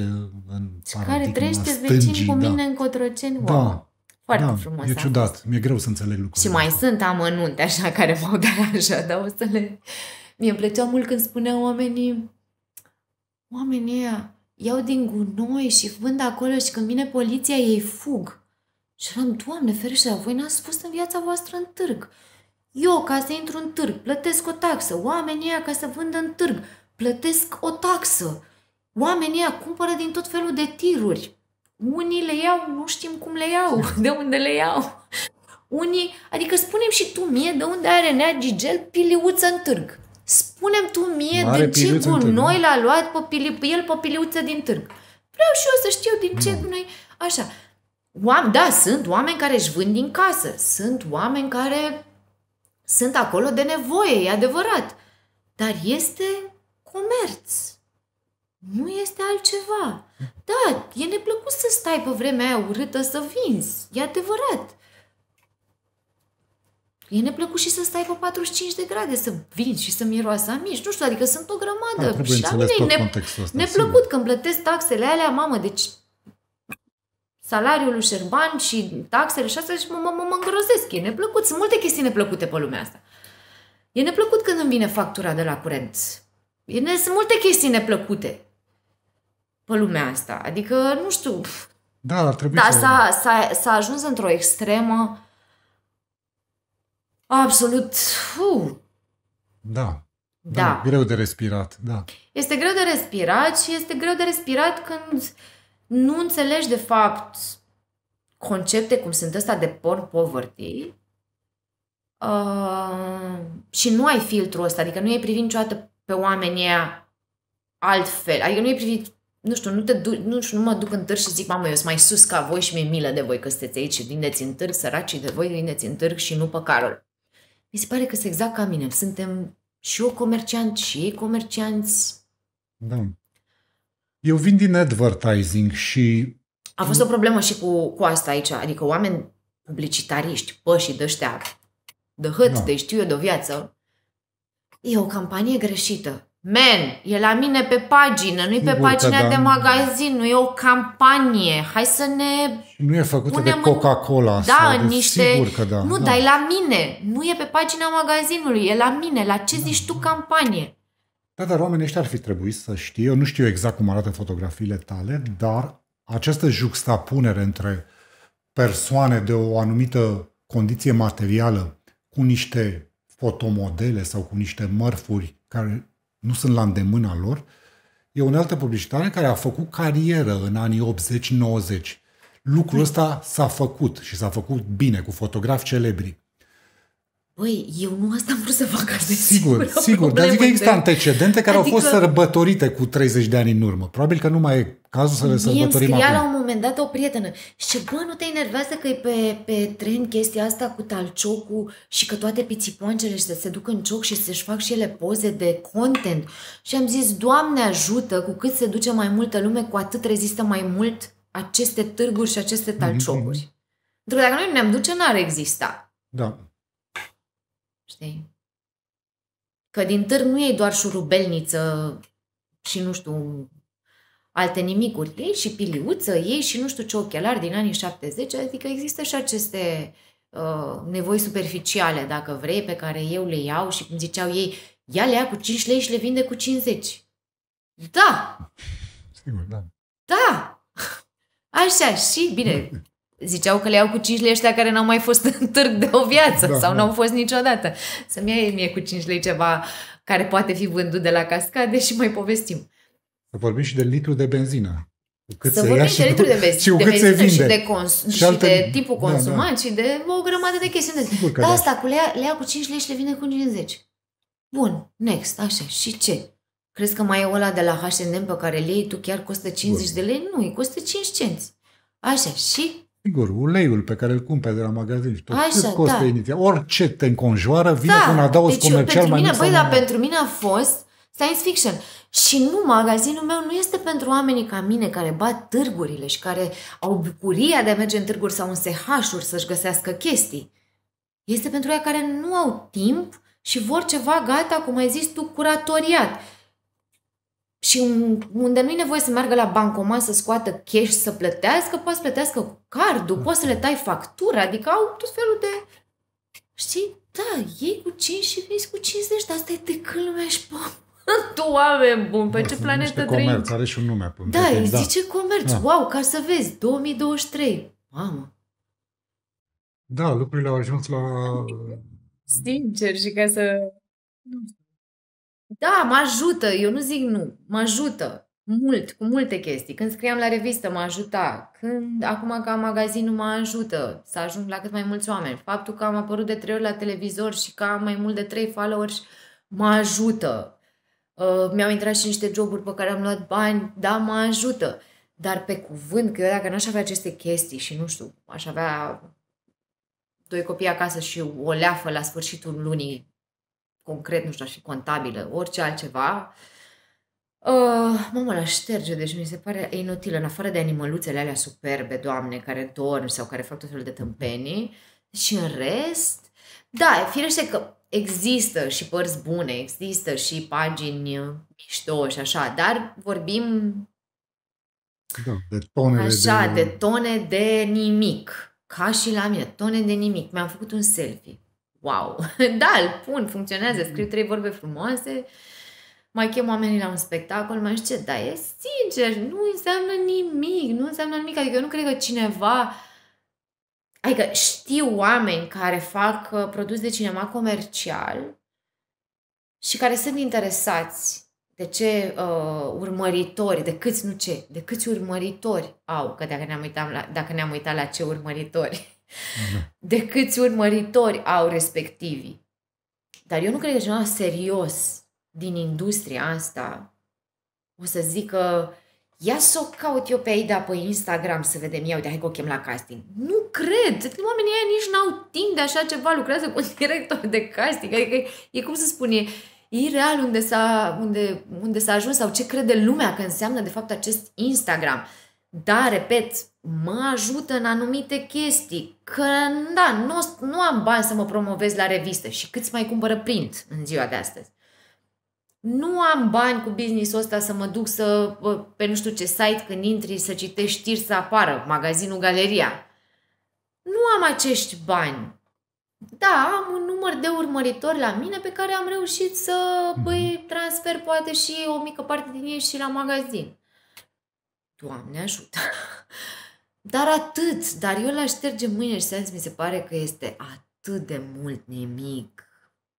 B: în Și care trăiește vecin cu da. în Cotroceni. Da, foarte da, frumos. E ciudat, mi-e greu să înțeleg lucrurile. Și
A: mai sunt amănunte așa care m-au (laughs) așa, dar o să le... Mie îmi plăcea mult când spuneau oamenii, oamenii ăia iau din gunoi și vând acolo și când vine poliția ei fug. Și eram, Doamne ferește, voi n-ați fost în viața voastră în târg. Eu, ca să intru în târg, plătesc o taxă. Oamenii ăia, ca să vândă în târg, plătesc o taxă. Oamenii ăia cumpără din tot felul de tiruri unii le iau, nu știm cum le iau, (laughs) de unde le iau. Unii, adică spunem și tu mie de unde are Nea Gigel piliuță în târg. Spunem tu mie Mare de ce noi da. l-a luat pe pili, el pe piliuță din târg. Vreau și eu să știu din ce da. noi. Așa. Oam, da, sunt oameni care își vând din casă. Sunt oameni care sunt acolo de nevoie, e adevărat. Dar este comerț. Nu este altceva. Da, e neplăcut să stai pe vremea aia urâtă să vinzi. E adevărat. E neplăcut și să stai pe 45 de grade, să vinzi și să miroase a mici. Nu știu, adică sunt o grămadă. Da, și la mine e ne... neplăcut sigur. când plătesc taxele alea, mamă, deci salariul lui Șerban și taxele și astea și deci mă, mă, mă îngrozesc. E neplăcut. Sunt multe chestii neplăcute pe lumea asta. E neplăcut când îmi vine factura de la curent. E ne... Sunt multe chestii neplăcute pe lumea asta. Adică, nu știu...
B: Da, ar trebui da, să... S-a,
A: s-a, s-a ajuns într-o extremă absolut... Uh.
B: Da. Da, da. Greu de respirat, da.
A: Este greu de respirat și este greu de respirat când nu înțelegi de fapt concepte cum sunt ăsta de porn poverty uh, și nu ai filtrul ăsta, adică nu ai privit niciodată pe oamenii altfel, adică nu ai privit nu știu, nu, te du- nu știu, nu mă duc în târg și zic, mamă, eu sunt mai sus ca voi și mi-e milă de voi că sunteți aici și vindeți în târg, săracii de voi vindeți în târg și nu pe Carol. Mi se pare că sunt exact ca mine. Suntem și eu comerciant și ei comercianți.
B: Da. Eu vin din advertising și...
A: A fost o problemă și cu, cu asta aici, adică oameni publicitariști, pășii de ăștia, de hât, da. de știu eu, de viață, e o campanie greșită. Men, e la mine pe pagină, nu e pe Bun, pagina da, de magazin, nu e o campanie. Hai să ne
B: Nu e făcută de Coca-Cola. Da, sau de, deci niște... Sigur că da. Nu, da. dar e la
A: mine. Nu e pe pagina magazinului, e la mine. La ce da. zici tu campanie?
B: Da, dar oamenii ăștia ar fi trebuit să știe. Eu nu știu exact cum arată fotografiile tale, dar această juxtapunere între persoane de o anumită condiție materială cu niște fotomodele sau cu niște mărfuri care nu sunt la îndemâna lor, e o altă publicitară care a făcut carieră în anii 80-90. Lucrul deci- ăsta s-a făcut și s-a făcut bine cu fotografi celebri.
A: Băi, eu nu asta am vrut să fac azi. Sigur, sigur, dar zic că există de... antecedente care adică... au fost
B: sărbătorite cu 30 de ani în urmă. Probabil că nu mai e cazul să le sărbătorim Mie acum. la un
A: moment dat o prietenă și bă, nu te enervează că e pe, pe tren chestia asta cu talciocul și că toate pițipoancele să se duc în cioc și să-și fac și ele poze de content. Și am zis, Doamne ajută, cu cât se duce mai multă lume, cu atât rezistă mai mult aceste târguri și aceste mhm. talciocuri.
B: Mm-hmm.
A: Pentru că dacă noi ne-am duce, n-ar exista. Da. Știi? Că din târg nu e doar șurubelniță și nu știu alte nimicuri. Ei și piliuță, ei și nu știu ce ochelari din anii 70, adică există și aceste uh, nevoi superficiale, dacă vrei, pe care eu le iau și cum ziceau ei, ia le ia cu 5 lei și le vinde cu 50. Da! Sigur, da. Da! (laughs) Așa și, bine, Ziceau că le iau cu 5 lei ăștia care n-au mai fost în târg de o viață da, sau da. n-au fost niciodată. Să-mi iei mie cu 5 lei ceva care poate fi vândut de la cascade și mai povestim.
B: Să vorbim și de litru de benzină. Cât să vorbim și de litru de benzină, și de, benzină vinde. și de,
A: cons- și, alte... și de tipul consumat da, da. și de o grămadă de chestii. Sigur Dar da. asta cu le ia, le ia cu 5 lei și le vine cu 50. Bun, next, așa, și ce? Crezi că mai e ăla de la H&M pe care le iei tu chiar costă 50 Bun. de lei? Nu, îi costă 5 cenți. Așa, și
B: Sigur, uleiul pe care îl cumperi de la magazin și tot Așa, ce costă da. inițial, orice te înconjoară, vine da. cu un adaos deci, comercial mai mine, Băi, dar pentru
A: mine a fost science fiction. Și nu, magazinul meu nu este pentru oamenii ca mine care bat târgurile și care au bucuria de a merge în târguri sau în sehașuri să-și găsească chestii. Este pentru ei care nu au timp și vor ceva gata, cum ai zis tu, curatoriat și unde nu-i nevoie să meargă la bancomat să scoată cash, să plătească, poți să plătească cardul, poți să le tai factura, adică au tot felul de... Știi? Da, ei cu 5 și vezi cu 50, dar asta e de lumea și (laughs) tu, oameni buni, pe da, ce planetă trăim? comerț,
B: are și un nume. da, îi da. zice comerț. Da.
A: Wow, ca să vezi, 2023. Mamă.
B: Da, lucrurile au ajuns la...
A: Sincer și ca să... Nu știu da, mă ajută, eu nu zic nu, mă ajută mult, cu multe chestii. Când scriam la revistă mă ajuta, când acum că am magazinul mă ajută să ajung la cât mai mulți oameni. Faptul că am apărut de trei ori la televizor și că am mai mult de trei followers mă ajută. Uh, mi-au intrat și niște joburi pe care am luat bani, da, mă ajută. Dar pe cuvânt, că eu dacă n-aș avea aceste chestii și nu știu, aș avea doi copii acasă și o leafă la sfârșitul lunii concret, nu știu, aș fi contabilă, orice altceva, Uh, mă, la șterge, deci mi se pare inutilă, în afară de animăluțele alea superbe, doamne, care dorm sau care fac tot felul de tâmpenii. Și în rest, da, firește că există și părți bune, există și pagini mișto și așa, dar vorbim
B: da, de tone așa, de... de
A: tone de nimic. Ca și la mine, tone de nimic. Mi-am făcut un selfie wow, (laughs) da, îl pun, funcționează, mm. scriu trei vorbe frumoase, mai chem oamenii la un spectacol, mai știu ce, dar e sincer, nu înseamnă nimic, nu înseamnă nimic, adică eu nu cred că cineva, adică știu oameni care fac uh, produs de cinema comercial și care sunt interesați de ce uh, urmăritori, de câți, nu ce, de câți urmăritori au, că dacă ne-am uitat la, dacă ne-am uitat la ce urmăritori da. de câți urmăritori au respectivii. Dar eu nu cred că cineva serios din industria asta o să zică ia să o caut eu pe Aida pe Instagram să vedem, ia uite, hai că o chem la casting. Nu cred, oamenii ăia nici n-au timp de așa ceva, lucrează cu un (laughs) director de casting, adică e cum să spun, e, e real unde s-a, unde, unde s-a ajuns sau ce crede lumea că înseamnă de fapt acest Instagram. Dar, repet, mă ajută în anumite chestii, că da, nu, nu am bani să mă promovez la revistă și câți mai cumpără print în ziua de astăzi. Nu am bani cu business-ul ăsta să mă duc să, pe nu știu ce site când intri să citești știri să apară, magazinul Galeria. Nu am acești bani. Da, am un număr de urmăritori la mine pe care am reușit să îi mhm. transfer poate și o mică parte din ei și la magazin. Doamne ajută! Dar atât, dar eu la șterge mâine și sens mi se pare că este atât de mult nimic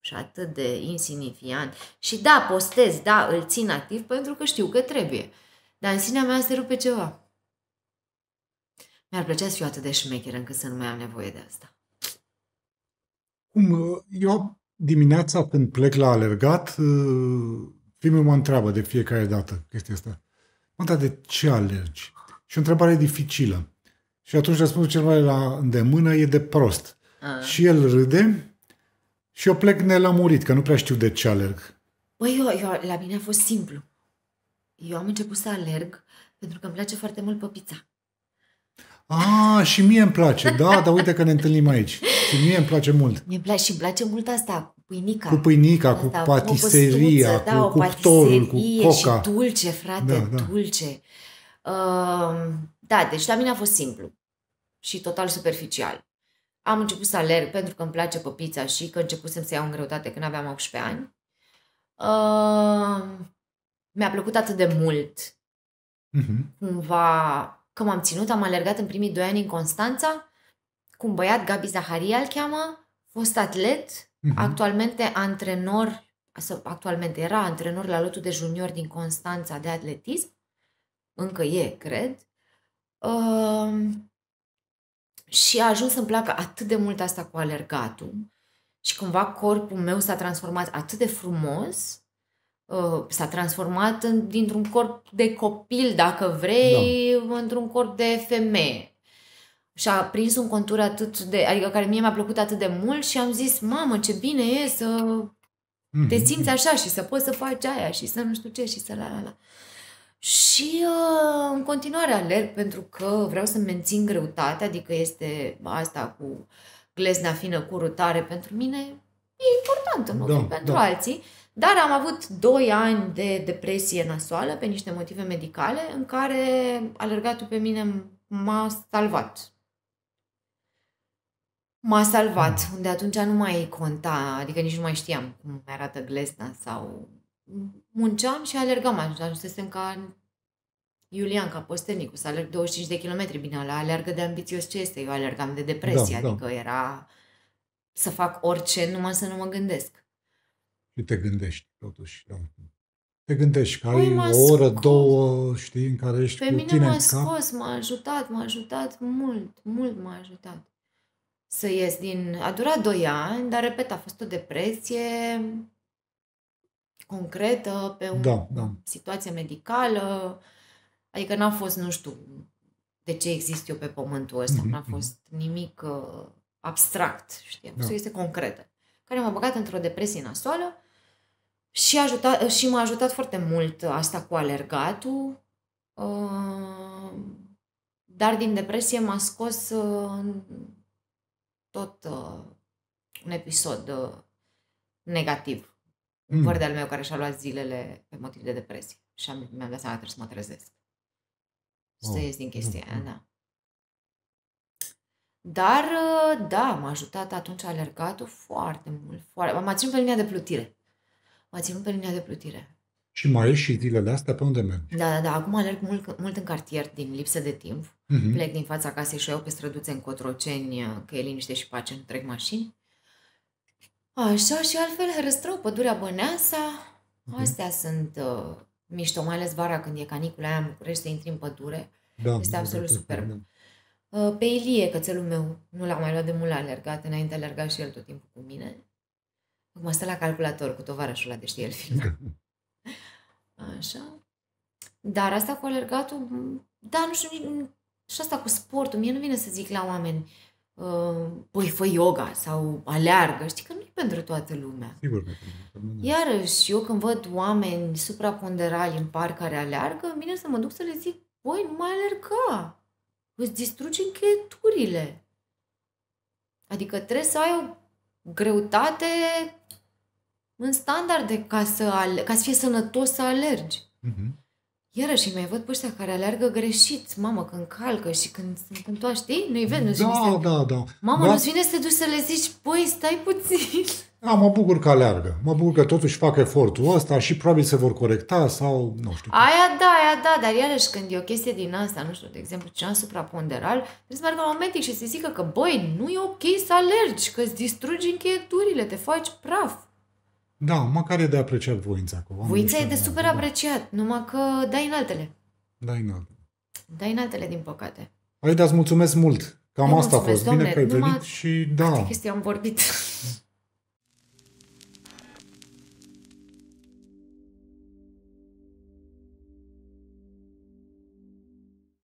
A: și atât de insignifiant. Și da, postez, da, îl țin activ pentru că știu că trebuie. Dar în sinea mea se rupe ceva. Mi-ar plăcea să fiu atât de șmecheră încât să nu mai am nevoie de asta.
B: Cum, uh, eu dimineața când plec la alergat, primul uh, mă întreabă de fiecare dată chestia asta. Mă, dar de ce alergi? Și o întrebare dificilă. Și atunci răspunsul cel mai la îndemână e de prost. A. Și el râde și eu plec nelămurit, că nu prea știu de ce alerg.
A: Păi eu, eu, la mine a fost simplu. Eu am început să alerg pentru că îmi place foarte mult păpița.
B: A, și mie îmi place, da, dar uite că ne întâlnim aici. Și mie îmi place mult.
A: e place și îmi place mult asta, pâinica. Cu
B: pâinica, asta, cu patiseria, cu, da, cu cuptorul, cu coca. Și
A: dulce, frate, da, da. dulce. Uh, da, deci la mine a fost simplu și total superficial. Am început să alerg pentru că îmi place păpița și că începusem să iau în greutate când aveam 18 ani. Uh, mi-a plăcut atât de mult
B: uh-huh.
A: cumva că m-am ținut, am alergat în primii doi ani în Constanța cu un băiat, Gabi Zaharia îl cheamă, fost atlet, uh-huh. actualmente antrenor, actualmente era antrenor la lotul de junior din Constanța de atletism, încă e, cred, și a ajuns să-mi placă atât de mult asta cu alergatul și cumva corpul meu s-a transformat atât de frumos, uh, s-a transformat în, dintr-un corp de copil, dacă vrei, da. într-un corp de femeie. Și a prins un contur atât de, adică care mie mi-a plăcut atât de mult și am zis, mamă, ce bine e să
B: mm-hmm. te mhm. simți
A: așa și să poți să faci aia și să nu știu ce și să la la la. Și uh, în continuare alerg pentru că vreau să mențin greutatea, adică este asta cu glezna fină, cu rutare, pentru mine e importantă, nu da, pentru da. alții. Dar am avut 2 ani de depresie nasoală pe niște motive medicale în care alergatul pe mine m-a salvat. M-a salvat, unde atunci nu mai conta, adică nici nu mai știam cum arată glezna sau munceam și alergam, ajunsesem ca Iulian postelnicul, să alerg 25 de kilometri, bine, la alergă de ambițios ce este, eu alergam de depresie, da, da. adică da. era să fac orice numai să nu mă gândesc.
B: Și te gândești, totuși, da. Te gândești că ai păi o oră, scos. două, știi, în care ești Pe cu mine m-a scos,
A: m-a ajutat, m-a ajutat mult, mult m-a ajutat să ies din... A durat doi ani, dar, repet, a fost o depresie concretă, pe o da, da. situație medicală. Adică n-a fost, nu știu, de ce exist eu pe pământul ăsta. Mm-hmm. N-a mhm. fost nimic uh, abstract, știi? Da. Este concretă. Care m-a băgat într-o depresie nasoală și, ajuta, uh, și m-a ajutat foarte mult asta cu alergatul. Uh, dar din depresie m-a scos uh, tot uh, un episod uh, negativ mm. păr de-al meu care și-a luat zilele pe motiv de depresie. Și am, mi-am dat seama că trebuie să mă trezesc. Oh. Să ies din mm, chestia aia, mm. da. Dar, uh, da, m-a ajutat atunci alergatul foarte mult. Foarte... M-a ținut pe linia de plutire. M-a ținut pe linia de plutire.
B: Și mai ieși și zilele astea pe unde mergi?
A: Da, da, da. Acum alerg mult, mult în cartier din lipsă de timp. Mm-hmm. Plec din fața casei și eu pe străduțe în Cotroceni, uh, că e liniște și pace, nu trec mașini. Așa și altfel răstrău pădurea băneasa. Mhm. Astea uh-huh. sunt uh, mișto, mai ales vara când e canicula aia în București, să intri în pădure. Da, este da, da, absolut da, superb. Da. Uh, pe Ilie, cățelul meu, nu l-am mai luat de mult la alergat, înainte alerga și el tot timpul cu mine. Acum stă la calculator cu tovarășul ăla, de el fiind. (laughs) Așa. Dar asta cu alergatul, da, nu știu, și asta cu sportul, mie nu vine să zic la oameni, Uh, păi fă yoga sau aleargă, știi că nu e pentru toată lumea. Sigur că da. Iarăși, eu când văd oameni supraponderali în parc care aleargă, mine să mă duc să le zic, băi, nu mai alerga, îți distrugi încheieturile. Adică trebuie să ai o greutate în standarde ca să, ale- ca să fie sănătos să alergi. Mm-hmm. Iarăși îi mai văd pe ăștia care alergă greșit, mamă, când calcă și când sunt în toa, știi? Nu-i vezi, nu da, se...
B: da, da. Mamă, da. nu-ți
A: vine să te duci să le zici, păi, stai puțin.
B: Da, mă bucur că alergă. Mă bucur că totuși fac efortul ăsta și probabil se vor corecta sau nu știu.
A: Aia da, aia da, dar iarăși când e o chestie din asta, nu știu, de exemplu, cea supraponderal, trebuie să meargă la un medic și să zică că, băi, nu e ok să alergi, că îți distrugi încheieturile, te faci praf.
B: Da, măcar e de apreciat voința acolo. Voința e de super
A: apreciat, numai că dai în altele.
B: Dai în altele.
A: Dai în altele, din păcate.
B: Aida, îți mulțumesc mult. Cam Eu asta a fost. Doamne, Bine că ai venit și da.
A: chestii am vorbit. (laughs)